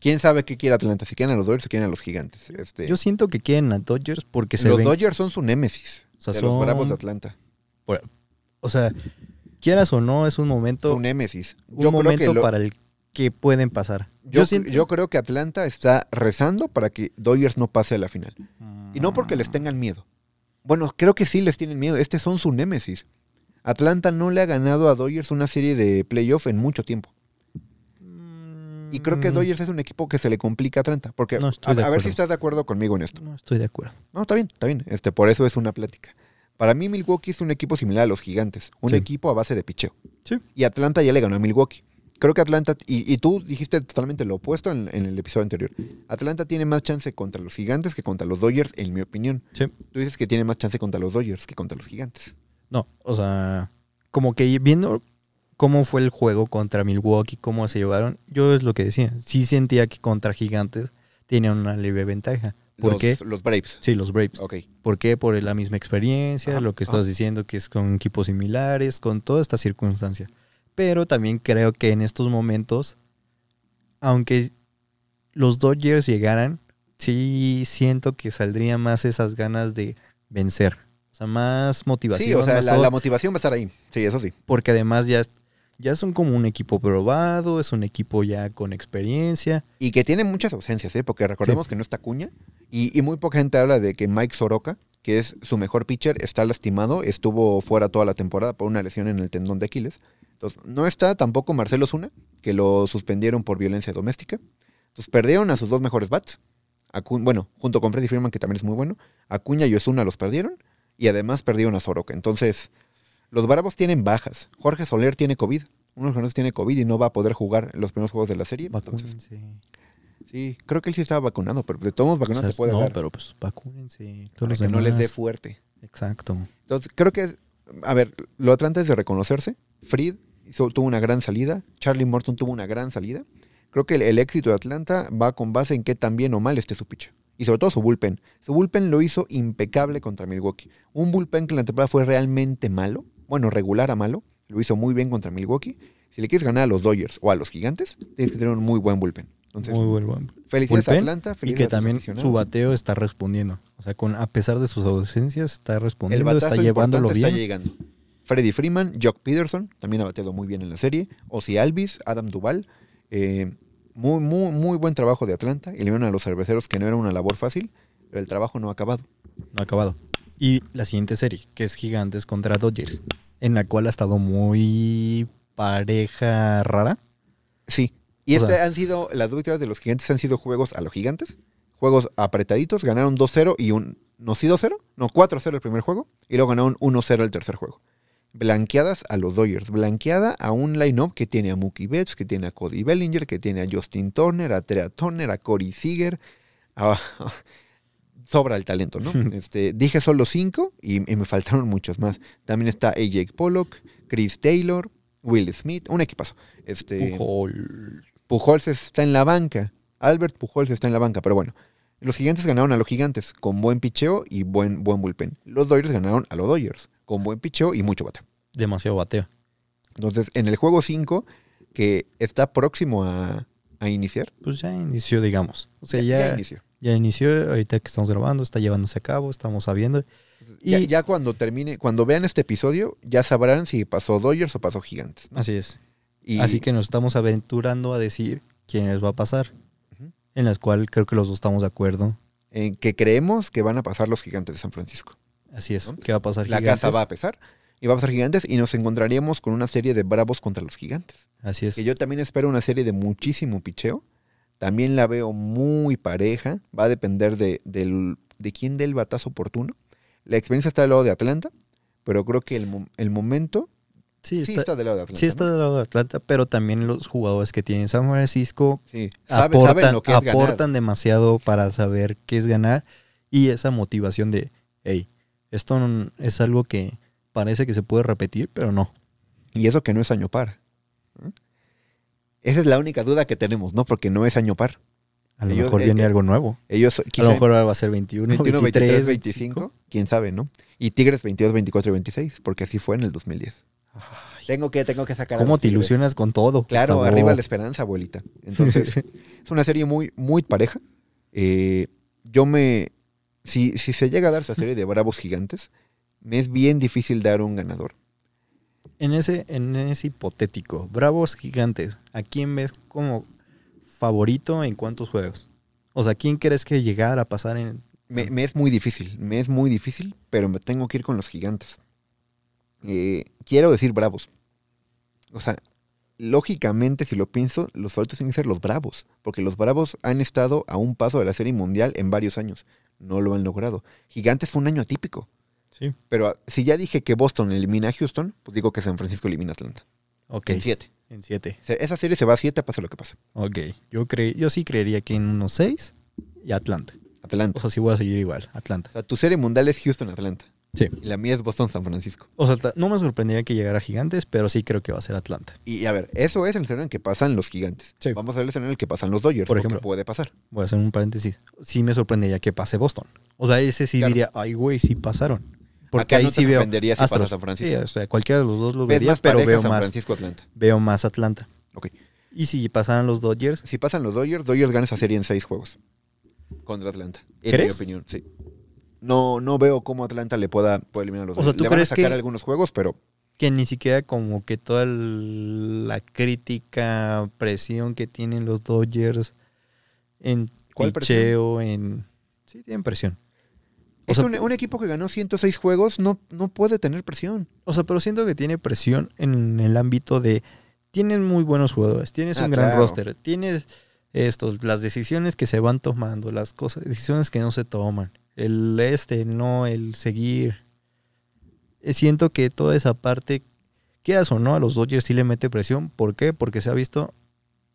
¿Quién sabe qué quiere Atlanta? Si quieren a los Dodgers o quieren a los Gigantes. Yo este, siento que quieren a Dodgers porque se Los Dodgers son su némesis. O sea, de los Bravos de Atlanta. O sea, quieras o no, es un momento... Un némesis. Un momento para el que pueden pasar. Yo, yo, creo que Atlanta está rezando para que Dodgers no pase a la final. Y no porque les ah. tengan miedo. Bueno, creo que sí les tienen miedo. Este son su némesis. Atlanta no le ha ganado a Dodgers una serie de playoff en mucho tiempo. Y creo que mm. Dodgers es un equipo que se le complica a Atlanta. Porque a, ver si estás de acuerdo conmigo en esto. No estoy de acuerdo. No, está bien, está bien. Este, por eso es una plática. Para mí, Milwaukee es un equipo similar a los gigantes. Un equipo a base de picheo. Sí. Y Atlanta ya le ganó a Milwaukee. Creo que Atlanta, y, tú dijiste totalmente lo opuesto en, en, el episodio anterior. Atlanta tiene más chance contra los gigantes que contra los Dodgers, en mi opinión. Sí. Tú dices que tiene más chance contra los Dodgers que contra los gigantes. No, o sea, como que viendo cómo fue el juego contra Milwaukee, cómo se llevaron, yo es lo que decía. Sí sentía que contra Gigantes tenían una leve ventaja. ¿Por qué? Los Braves. Sí, los Braves. ¿Por qué? Por la misma experiencia, lo que estás diciendo, que es con equipos similares, con todas estas circunstancias. Pero también creo que en estos momentos, aunque los Dodgers llegaran, sí siento que saldría más esas ganas de vencer. O sea, más motivación. Sí, o sea, la, motivación va a estar ahí. Sí, eso sí. Porque además ya ya son como un equipo probado, es un equipo ya con experiencia. Y que tiene muchas ausencias, ¿eh? porque recordemos que no está Cuña y, muy poca gente habla de que Mike Soroka, que es su mejor pitcher, está lastimado, estuvo fuera toda la temporada por una lesión en el tendón de Aquiles. Entonces, no está tampoco Marcelo Zuna, que lo suspendieron por violencia doméstica. Entonces, perdieron a sus dos mejores bats. bueno, junto con Freddy Freeman, que también es muy bueno. Acuña y Osuna los perdieron. Y además perdieron a Soroka. Entonces, los Bravos tienen bajas. Jorge Soler tiene COVID. Uno de los tiene COVID y no va a poder jugar los primeros juegos de la serie. Entonces, sí, creo que él sí estaba vacunado, pero de todos vacunados se puede no, No, pero pues vacúnense. que no les dé fuerte. Exacto. Entonces, creo que, a ver, lo es de reconocerse, Fried tuvo una gran salida, Charlie Morton tuvo una gran salida. Creo que el, éxito de Atlanta va con base en que tan bien o mal esté su pitch. Y sobre todo su bullpen. Su bullpen lo hizo impecable contra Milwaukee. Un bullpen que la temporada fue realmente malo bueno, regular a malo. Lo hizo muy bien contra Milwaukee. Si le quieres ganar a los Dodgers o a los Gigantes, tienes que tener un muy buen bullpen. muy buen bullpen. Felicidades a Atlanta, Y que también su bateo está respondiendo. O sea, con, a pesar de sus ausencias, está respondiendo, El está llevándolo bien. llegando. Freddy Freeman, Jock Peterson, también ha bateado muy bien en la serie. Ozzy Alvis, Adam Duval. Eh, muy, muy, muy buen trabajo de Atlanta. Y le dieron a los cerveceros que no era una labor fácil, pero el trabajo no ha acabado. No ha acabado. Y la siguiente serie, que es Gigantes contra Dodgers, en la cual ha estado muy pareja rara. Sí. Y este han sido, las dos de los gigantes han sido juegos a los gigantes, juegos apretaditos, ganaron 2-0 y un, no sí 2-0, no 4-0 el primer juego, y luego ganaron 1-0 el tercer juego. Blanqueadas a los Dodgers, blanqueada a un line-up que tiene a Mookie Betts, que tiene a Cody Bellinger, que tiene a Justin Turner, a Trea Turner, a Corey Seager, a, sobra el talento, ¿no? este, dije solo cinco y, me faltaron muchos más. También está AJ Pollock, Chris Taylor, Will Smith, un equipazo. Este, Pujol. Pujols está en la banca. Albert Pujols está en la banca, pero bueno. Los gigantes ganaron a los gigantes con buen picheo y buen, buen bullpen. Los Dodgers ganaron a los Dodgers con buen picheo y mucho bateo. Demasiado bateo. Entonces, en el juego 5, que está próximo a, iniciar. Pues ya inició, digamos. O sea, ya inició ya inició, ahorita que estamos grabando, está llevándose a cabo, estamos sabiendo. Y ya, cuando termine, cuando vean este episodio, ya sabrán si pasó Dodgers o pasó Gigantes. Así es. Así que nos estamos aventurando a decir quién les va a pasar. En la cual creo que los dos estamos de acuerdo. En que creemos que van a pasar los Gigantes de San Francisco. Así es, que va a pasar La casa va a pesar y va a pasar Gigantes y nos encontraríamos con una serie de Bravos contra los Gigantes. Así es. Que yo también espero una serie de muchísimo picheo también la veo muy pareja. Va a depender de, quién dé el batazo oportuno. La experiencia está del lado de Atlanta, pero creo que el, momento Sí, está, del lado de Atlanta. Sí está del lado de Atlanta, pero también los jugadores que tienen San Francisco aportan, lo que demasiado para saber qué es ganar y esa motivación de, hey, esto es algo que parece que se puede repetir, pero no. Y eso que no es año para, esa es la única duda que tenemos, ¿no? Porque no es año par. A lo mejor eh, viene eh, algo nuevo. Ellos, a lo mejor va a ser 21, 23, 25, quién sabe, ¿no? Y Tigres 22, 24 y 26, porque así fue en el 2010. tengo que, tengo que sacar. ¿Cómo te ilusionas con todo? Claro, arriba la esperanza, abuelita. Entonces, es una serie muy, muy pareja. Eh, yo me. Si, si se llega a dar esa serie de Bravos Gigantes, me es bien difícil dar un ganador en ese, en ese hipotético, Bravos Gigantes, ¿a quién ves como favorito en cuántos juegos? O sea, ¿quién crees que llegara a pasar en...? Me, es muy difícil, me es muy difícil, pero me tengo que ir con los gigantes. Eh, quiero decir bravos. O sea, lógicamente, si lo pienso, los favoritos tienen que ser los bravos, porque los bravos han estado a un paso de la Serie Mundial en varios años. No lo han logrado. Gigantes fue un año atípico. Pero ah, si ya dije que Boston elimina a Houston, pues digo que San Francisco elimina a Atlanta. Ok. En siete. En siete. Esa serie se va a siete, pase lo que pase. Ok. Yo, yo sí creería que en unos seis y Atlanta. Atlanta. O sea, sí voy a seguir igual. Atlanta. O sea, tu serie mundial es Houston-Atlanta. Sí. Y la mía es Boston-San Francisco. O sea, no me sorprendería que llegara Gigantes, pero sí creo que va a ser Atlanta. Y a ver, eso es el escenario en el que pasan los Gigantes. Vamos a ver el escenario en el que pasan los Dodgers. Por ejemplo, puede pasar. Voy a hacer un paréntesis. Sí me sorprendería que pase Boston. O sea, ese sí diría, ay, güey, sí pasaron. Porque ahí sí veo. Si Astros. San Francisco. o sea, cualquiera de los dos lo vería, más pero veo Francisco, más. Atlanta. Veo más Atlanta. Ok. ¿Y si pasaran los Dodgers? Si pasan los Dodgers, Dodgers gana esa serie en seis juegos contra Atlanta. En ¿Crees? mi opinión, sí. No, no veo cómo Atlanta le pueda, eliminar a los o Sea, ¿tú crees sacar que, algunos juegos, pero. Que ni siquiera como que toda la crítica, presión que tienen los Dodgers en el picheo, en. Sí, tienen presión. Es un, equipo que ganó 106 juegos no, no puede tener presión. O sea, pero siento que tiene presión en el ámbito de. Tienes muy buenos jugadores, tienes ah, un gran roster, tienes estos, las decisiones que se van tomando, las cosas, decisiones que no se toman, el este, no, el seguir. Eh, siento que toda esa parte, queda o no, a los Dodgers sí le mete presión. ¿Por qué? Porque se ha visto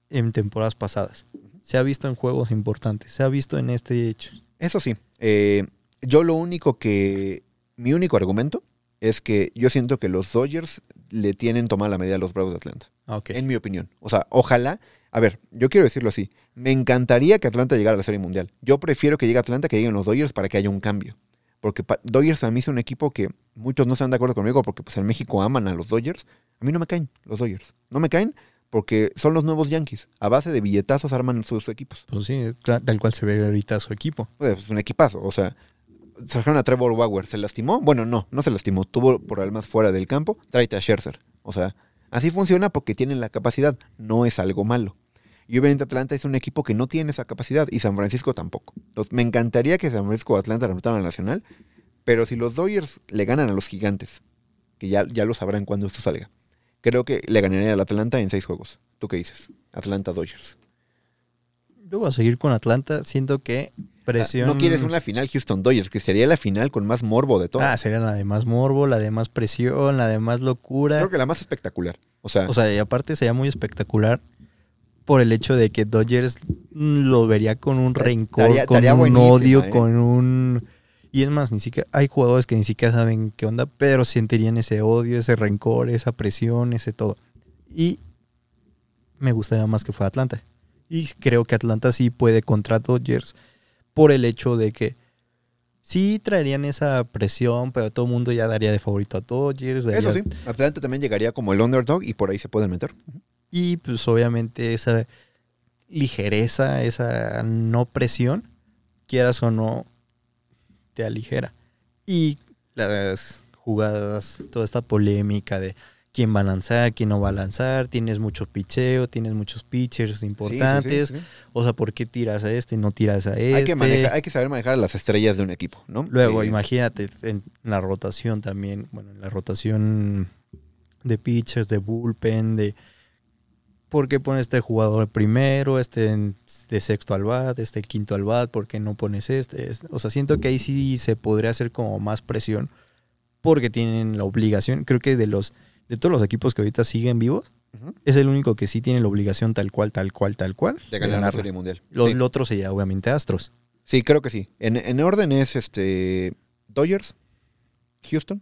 en temporadas pasadas, se ha visto en juegos importantes, se ha visto en este hecho. Eso sí, eh, yo lo único que. Mi único argumento es que yo siento que los Dodgers le tienen tomada la medida a los Bravos de Atlanta. Ah, en mi opinión. O sea, ojalá. A ver, yo quiero decirlo así. Me encantaría que Atlanta llegara a la Serie Mundial. Yo prefiero que llegue Atlanta que lleguen los Dodgers para que haya un cambio. Porque Dodgers a mí es un equipo que muchos no están de acuerdo conmigo porque pues en México aman a los Dodgers. A mí no me caen los Dodgers. No me caen porque son los nuevos Yankees. A base de billetazos arman sus equipos. Pues sí, tal cual se ve ahorita su equipo. Pues es un equipazo. O sea, trajeron a Trevor Bauer, ¿se lastimó? Bueno, no, no se lastimó, tuvo problemas fuera del campo, tráete a Scherzer. O sea, así funciona porque tienen la capacidad, no es algo malo. Y obviamente Atlanta es un equipo que no tiene esa capacidad y San Francisco tampoco. Entonces, me encantaría que San Francisco o Atlanta remontaran al Nacional, pero si los Dodgers le ganan a los Gigantes, que ya, ya lo sabrán cuando esto salga, creo que le ganaría al Atlanta en seis juegos. ¿Tú qué dices? Atlanta Dodgers. Yo voy a seguir con Atlanta, siento que no quieres una final Houston Dodgers, que sería la final con más morbo de todo. Ah, sería la de más morbo, la de más presión, la de más locura. Creo que la más espectacular. O sea, o sea y aparte sería muy espectacular por el hecho de que Dodgers lo vería con un rencor, con un odio, ¿eh? con un... Y es más, ni siquiera hay jugadores que ni siquiera saben qué onda, pero sentirían ese odio, ese rencor, esa presión, ese todo. Y me gustaría más que fuera Atlanta. Y creo que Atlanta sí puede contra Dodgers por el hecho de que sí traerían esa presión, pero todo el mundo ya daría de favorito a Dodgers. Eso sí, Atlanta también llegaría como el underdog y por ahí se pueden meter. Y pues obviamente esa ligereza, esa no presión, quieras o no, te aligera. Y las jugadas, toda esta polémica de quién va a lanzar, quién no va a lanzar, tienes mucho picheo, tienes muchos pitchers importantes, o sea, ¿por qué tiras a este, y no tiras a este? Hay que, saber manejar las estrellas de un equipo, ¿no? Luego, eh, imagínate, en la rotación también, bueno, en la rotación de pitchers, de bullpen, de... ¿Por qué pones este jugador primero, este de sexto al bat, este quinto al bat? ¿Por qué no pones este? O sea, siento que ahí sí se podría hacer como más presión porque tienen la obligación. Creo que de los de todos los equipos que ahorita siguen vivos, es el único que sí tiene la obligación tal cual, tal cual, tal cual. De ganar la Serie Mundial. los sí. otro sería obviamente Astros. Sí, creo que sí. En, orden es este Dodgers, Houston,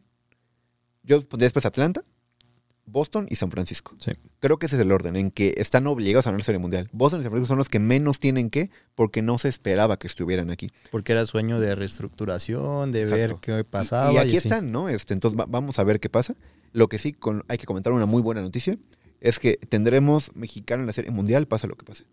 pues, después Atlanta, Boston y San Francisco. Creo que ese es el orden en que están obligados a ganar la Serie Mundial. Boston y San Francisco son los que menos tienen que porque no se esperaba que estuvieran aquí. Porque era sueño de reestructuración, de ver qué pasaba. Y, aquí están, ¿no? Este, entonces vamos a ver qué pasa. Lo que sí hay que comentar una muy buena noticia es que tendremos mexicano en la Serie Mundial, pasa lo que pase.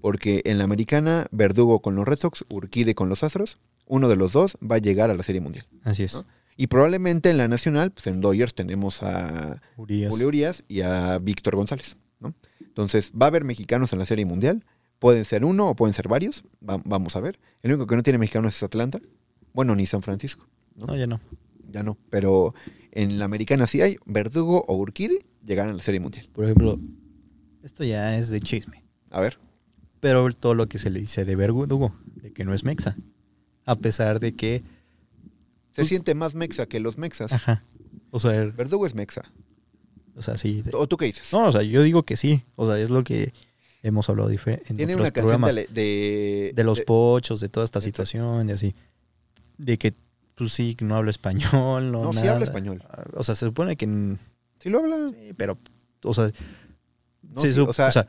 Porque en la americana, Verdugo con los Red Sox, Urquide con los Astros, uno de los dos va a llegar a la Serie Mundial. Así es. Y probablemente en la nacional, pues en Dodgers tenemos a Julio Urias y a Víctor González. ¿no? Entonces, va a haber mexicanos en la Serie Mundial. Pueden ser uno o pueden ser varios. vamos a ver. El único que no tiene mexicanos es Atlanta. Bueno, ni San Francisco. no ya no ya no, pero en la americana sí hay Verdugo o Urquidi llegaron a la Serie Mundial. Por ejemplo, esto ya es de chisme. A ver. Pero todo lo que se le dice de Verdugo, de que no es mexa, a pesar de que... Se pues, siente más mexa que los mexas. Ajá. O sea, Verdugo es mexa. O sea, sí. ¿O tú qué dices? No, o sea, yo digo que sí. O sea, es lo que hemos hablado diferente. Tiene una canción de, de, los pochos, de toda esta situación y así. De que pues sí, no habla español. No, sí habla español. Ah, o sea, se supone que. Sí lo habla. Sí, pero, o sea. No, o sea,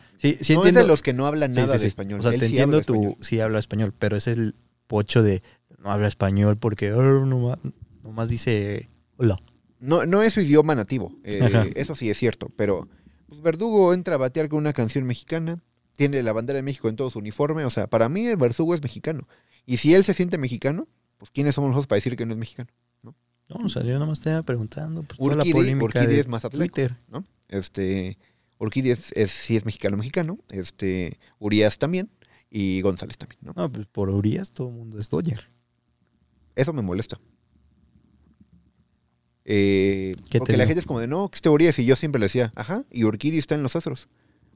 no es de los que no hablan nada de español. O sea, te entiendo tú, sí habla español, pero ese es el pocho de no habla español porque oh, nomás, dice hola. No, no es su idioma nativo, eh, eso sí es cierto, pero pues, Verdugo entra a batear con una canción mexicana, tiene la bandera de México en todo su uniforme, o sea, para mí el Verdugo es mexicano. Y si él se siente mexicano, pues, ¿quiénes somos nosotros para decir que no es mexicano? ¿no? o sea, yo más estaba preguntando. Pues, la polémica es más atleco, Twitter. ¿no? Este, es, es, sí es mexicano-mexicano, este, Urias también y González también, ¿no? pues por Urias todo el mundo es Doyer. Eso me molesta. Eh, porque la gente es como de, no, ¿qué este Urias y yo siempre le decía, ajá, y Orquídez está en los Astros.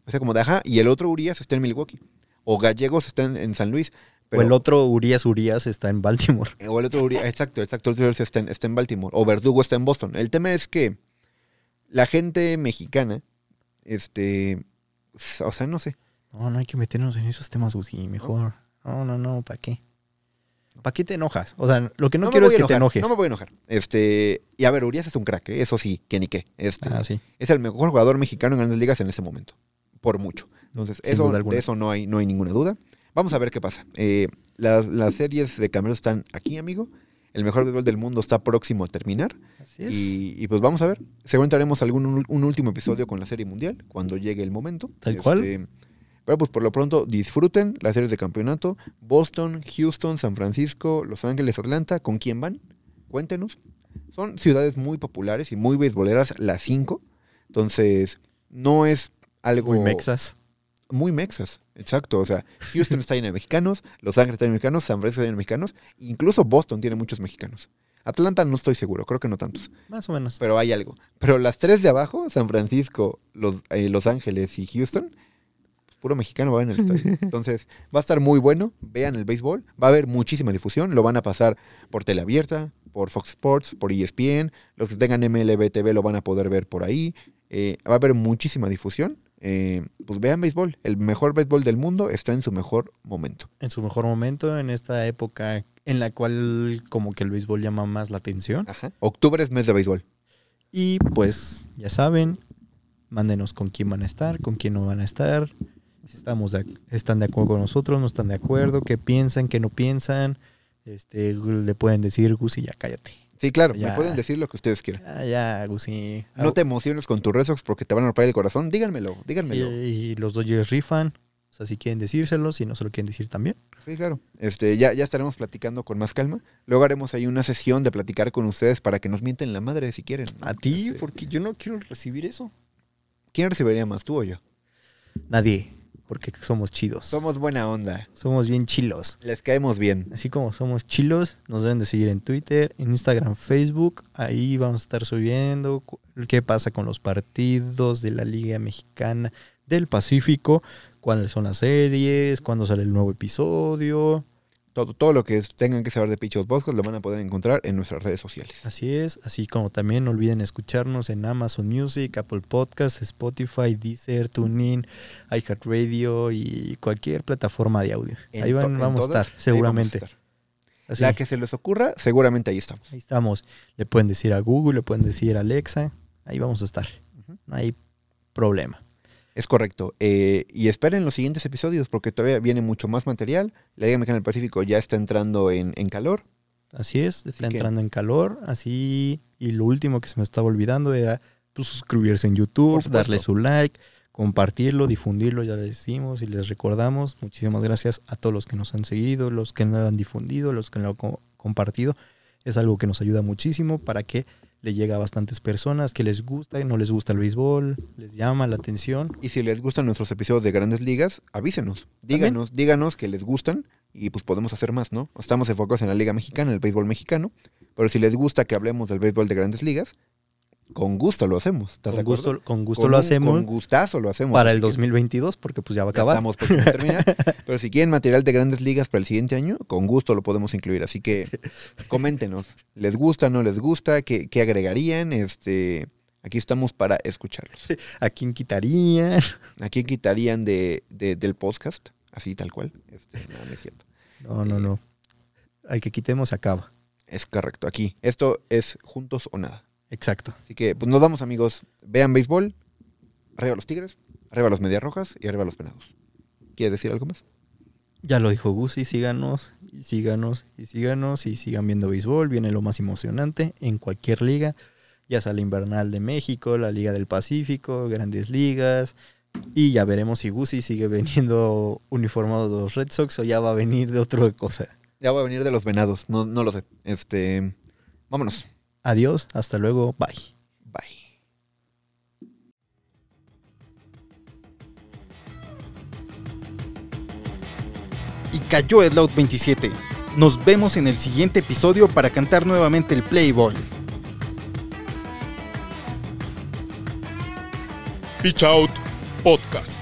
O sea, como de, ajá, y el otro Urias está en Milwaukee. O Gallegos está en San Luis o el otro Urias Urias está en Baltimore. Eh, o el otro Urias, exacto, el otro Urias está en, Baltimore. O Verdugo está en Boston. El tema es que la gente mexicana, este, o sea, no sé. No, no hay que meternos en esos temas, Uzi, mejor. No, no, no, ¿para qué? ¿Para qué te enojas? O sea, lo que no, quiero es que te enojes. No me voy a enojar. Este, y a ver, Urias es un crack, ¿eh? eso sí, que ni qué. Este, ah, Es el mejor jugador mexicano en grandes ligas en ese momento, por mucho. Entonces, eso, eso no, hay, no hay ninguna duda. Vamos a ver qué pasa. Eh, las, series de Cameros están aquí, amigo. El mejor béisbol del mundo está próximo a terminar. Así es. Y, pues vamos a ver. Seguramente haremos algún un, último episodio con la serie mundial cuando llegue el momento. Tal cual. Este, pero pues por lo pronto disfruten las series de campeonato. Boston, Houston, San Francisco, Los Ángeles, Atlanta. ¿Con quién van? Cuéntenos. Son ciudades muy populares y muy beisboleras las cinco. Entonces, no es algo... Muy mexas. Muy mexas. Exacto, o sea, Houston está lleno de mexicanos, Los Ángeles está lleno de mexicanos, San Francisco está lleno de mexicanos, incluso Boston tiene muchos mexicanos. Atlanta no estoy seguro, creo que no tantos. Más o menos. Pero hay algo. Pero las tres de abajo, San Francisco, Los, eh, Ángeles y Houston, pues, puro mexicano va en el estadio. Entonces, va a estar muy bueno, vean el béisbol, va a haber muchísima difusión, lo van a pasar por Teleabierta, por Fox Sports, por ESPN, los que tengan MLB TV lo van a poder ver por ahí, eh, va a haber muchísima difusión eh, pues vean béisbol. El mejor béisbol del mundo está en su mejor momento. En su mejor momento, en esta época en la cual como que el béisbol llama más la atención. Octubre es mes de béisbol. Y pues ya saben, mándenos con quién van a estar, con quién no van a estar. Si estamos están de acuerdo con nosotros, no están de acuerdo, qué piensan, qué no piensan. Este, le pueden decir, y ya cállate. Sí, claro, me pueden decir lo que ustedes quieran. Ya, ya, Gusi. No te emociones con tus rezos porque te van a romper el corazón. Díganmelo, díganmelo. y los Dodgers rifan. O sea, si quieren decírselo, si no se lo quieren decir también. Sí, claro. Este, ya, ya estaremos platicando con más calma. Luego haremos ahí una sesión de platicar con ustedes para que nos mienten la madre si quieren. A ti, este, porque yo no quiero recibir eso. ¿Quién recibiría más, tú o yo? Nadie porque somos chidos. Somos buena onda. Somos bien chilos. Les caemos bien. Así como somos chilos, nos deben de seguir en Twitter, en Instagram, Facebook. Ahí vamos a estar subiendo qué pasa con los partidos de la Liga Mexicana del Pacífico, cuáles son las series, cuándo sale el nuevo episodio. Todo, todo, lo que tengan que saber de Pichos Boscos lo van a poder encontrar en nuestras redes sociales. Así es, así como también no olviden escucharnos en Amazon Music, Apple Podcasts, Spotify, Deezer, TuneIn, iHeartRadio y cualquier plataforma de audio. ahí van, vamos, a estar, seguramente. La que se les ocurra, seguramente ahí estamos. Ahí estamos. Le pueden decir a Google, le pueden decir a Alexa, ahí vamos a estar. No hay problema. Es correcto. Eh, y esperen los siguientes episodios porque todavía viene mucho más material. La Liga Mexicana del Pacífico ya está entrando en, calor. Así es, está entrando en calor. Así, y lo último que se me estaba olvidando era pues, suscribirse en YouTube, darle su like, compartirlo, difundirlo, ya les decimos y les recordamos. Muchísimas gracias a todos los que nos han seguido, los que nos han difundido, los que lo han compartido. Es algo que nos ayuda muchísimo para que le llega a bastantes personas que les gusta y no les gusta el béisbol, les llama la atención. Y si les gustan nuestros episodios de Grandes Ligas, avísenos, díganos, díganos que les gustan y pues podemos hacer más, ¿no? Estamos enfocados en la Liga Mexicana, en el béisbol mexicano, pero si les gusta que hablemos del béisbol de Grandes Ligas, con gusto lo hacemos. con, gusto, lo hacemos. Con gustazo lo hacemos. Para el 2022, porque pues ya va a acabar. estamos por terminar. pero si quieren material de grandes ligas para el siguiente año, con gusto lo podemos incluir. Así que coméntenos. ¿Les gusta, no les gusta? ¿Qué, agregarían? Este, aquí estamos para escucharlos. ¿A quién quitarían? ¿A quién quitarían de, de del podcast? Así tal cual. Este, no, no No, hay eh, que quitemos acaba. Es correcto. Aquí. Esto es juntos o nada. Exacto. Así que pues, nos damos amigos. Vean béisbol. Arriba los Tigres, arriba los Medias Rojas y arriba los Penados. ¿Quiere decir algo más? Ya lo dijo Gusi. síganos, y síganos, y síganos, y sigan viendo béisbol. Viene lo más emocionante en cualquier liga. Ya sale Invernal de México, la Liga del Pacífico, Grandes Ligas. Y ya veremos si Gusi sigue veniendo uniformado de los Red Sox o ya va a venir de otra cosa. Ya va a venir de los venados, no, no lo sé. Este, vámonos. Adiós, hasta luego, bye. Bye. Y cayó el loud 27. Nos vemos en el siguiente episodio para cantar nuevamente el Playboy. Pitch Out Podcast.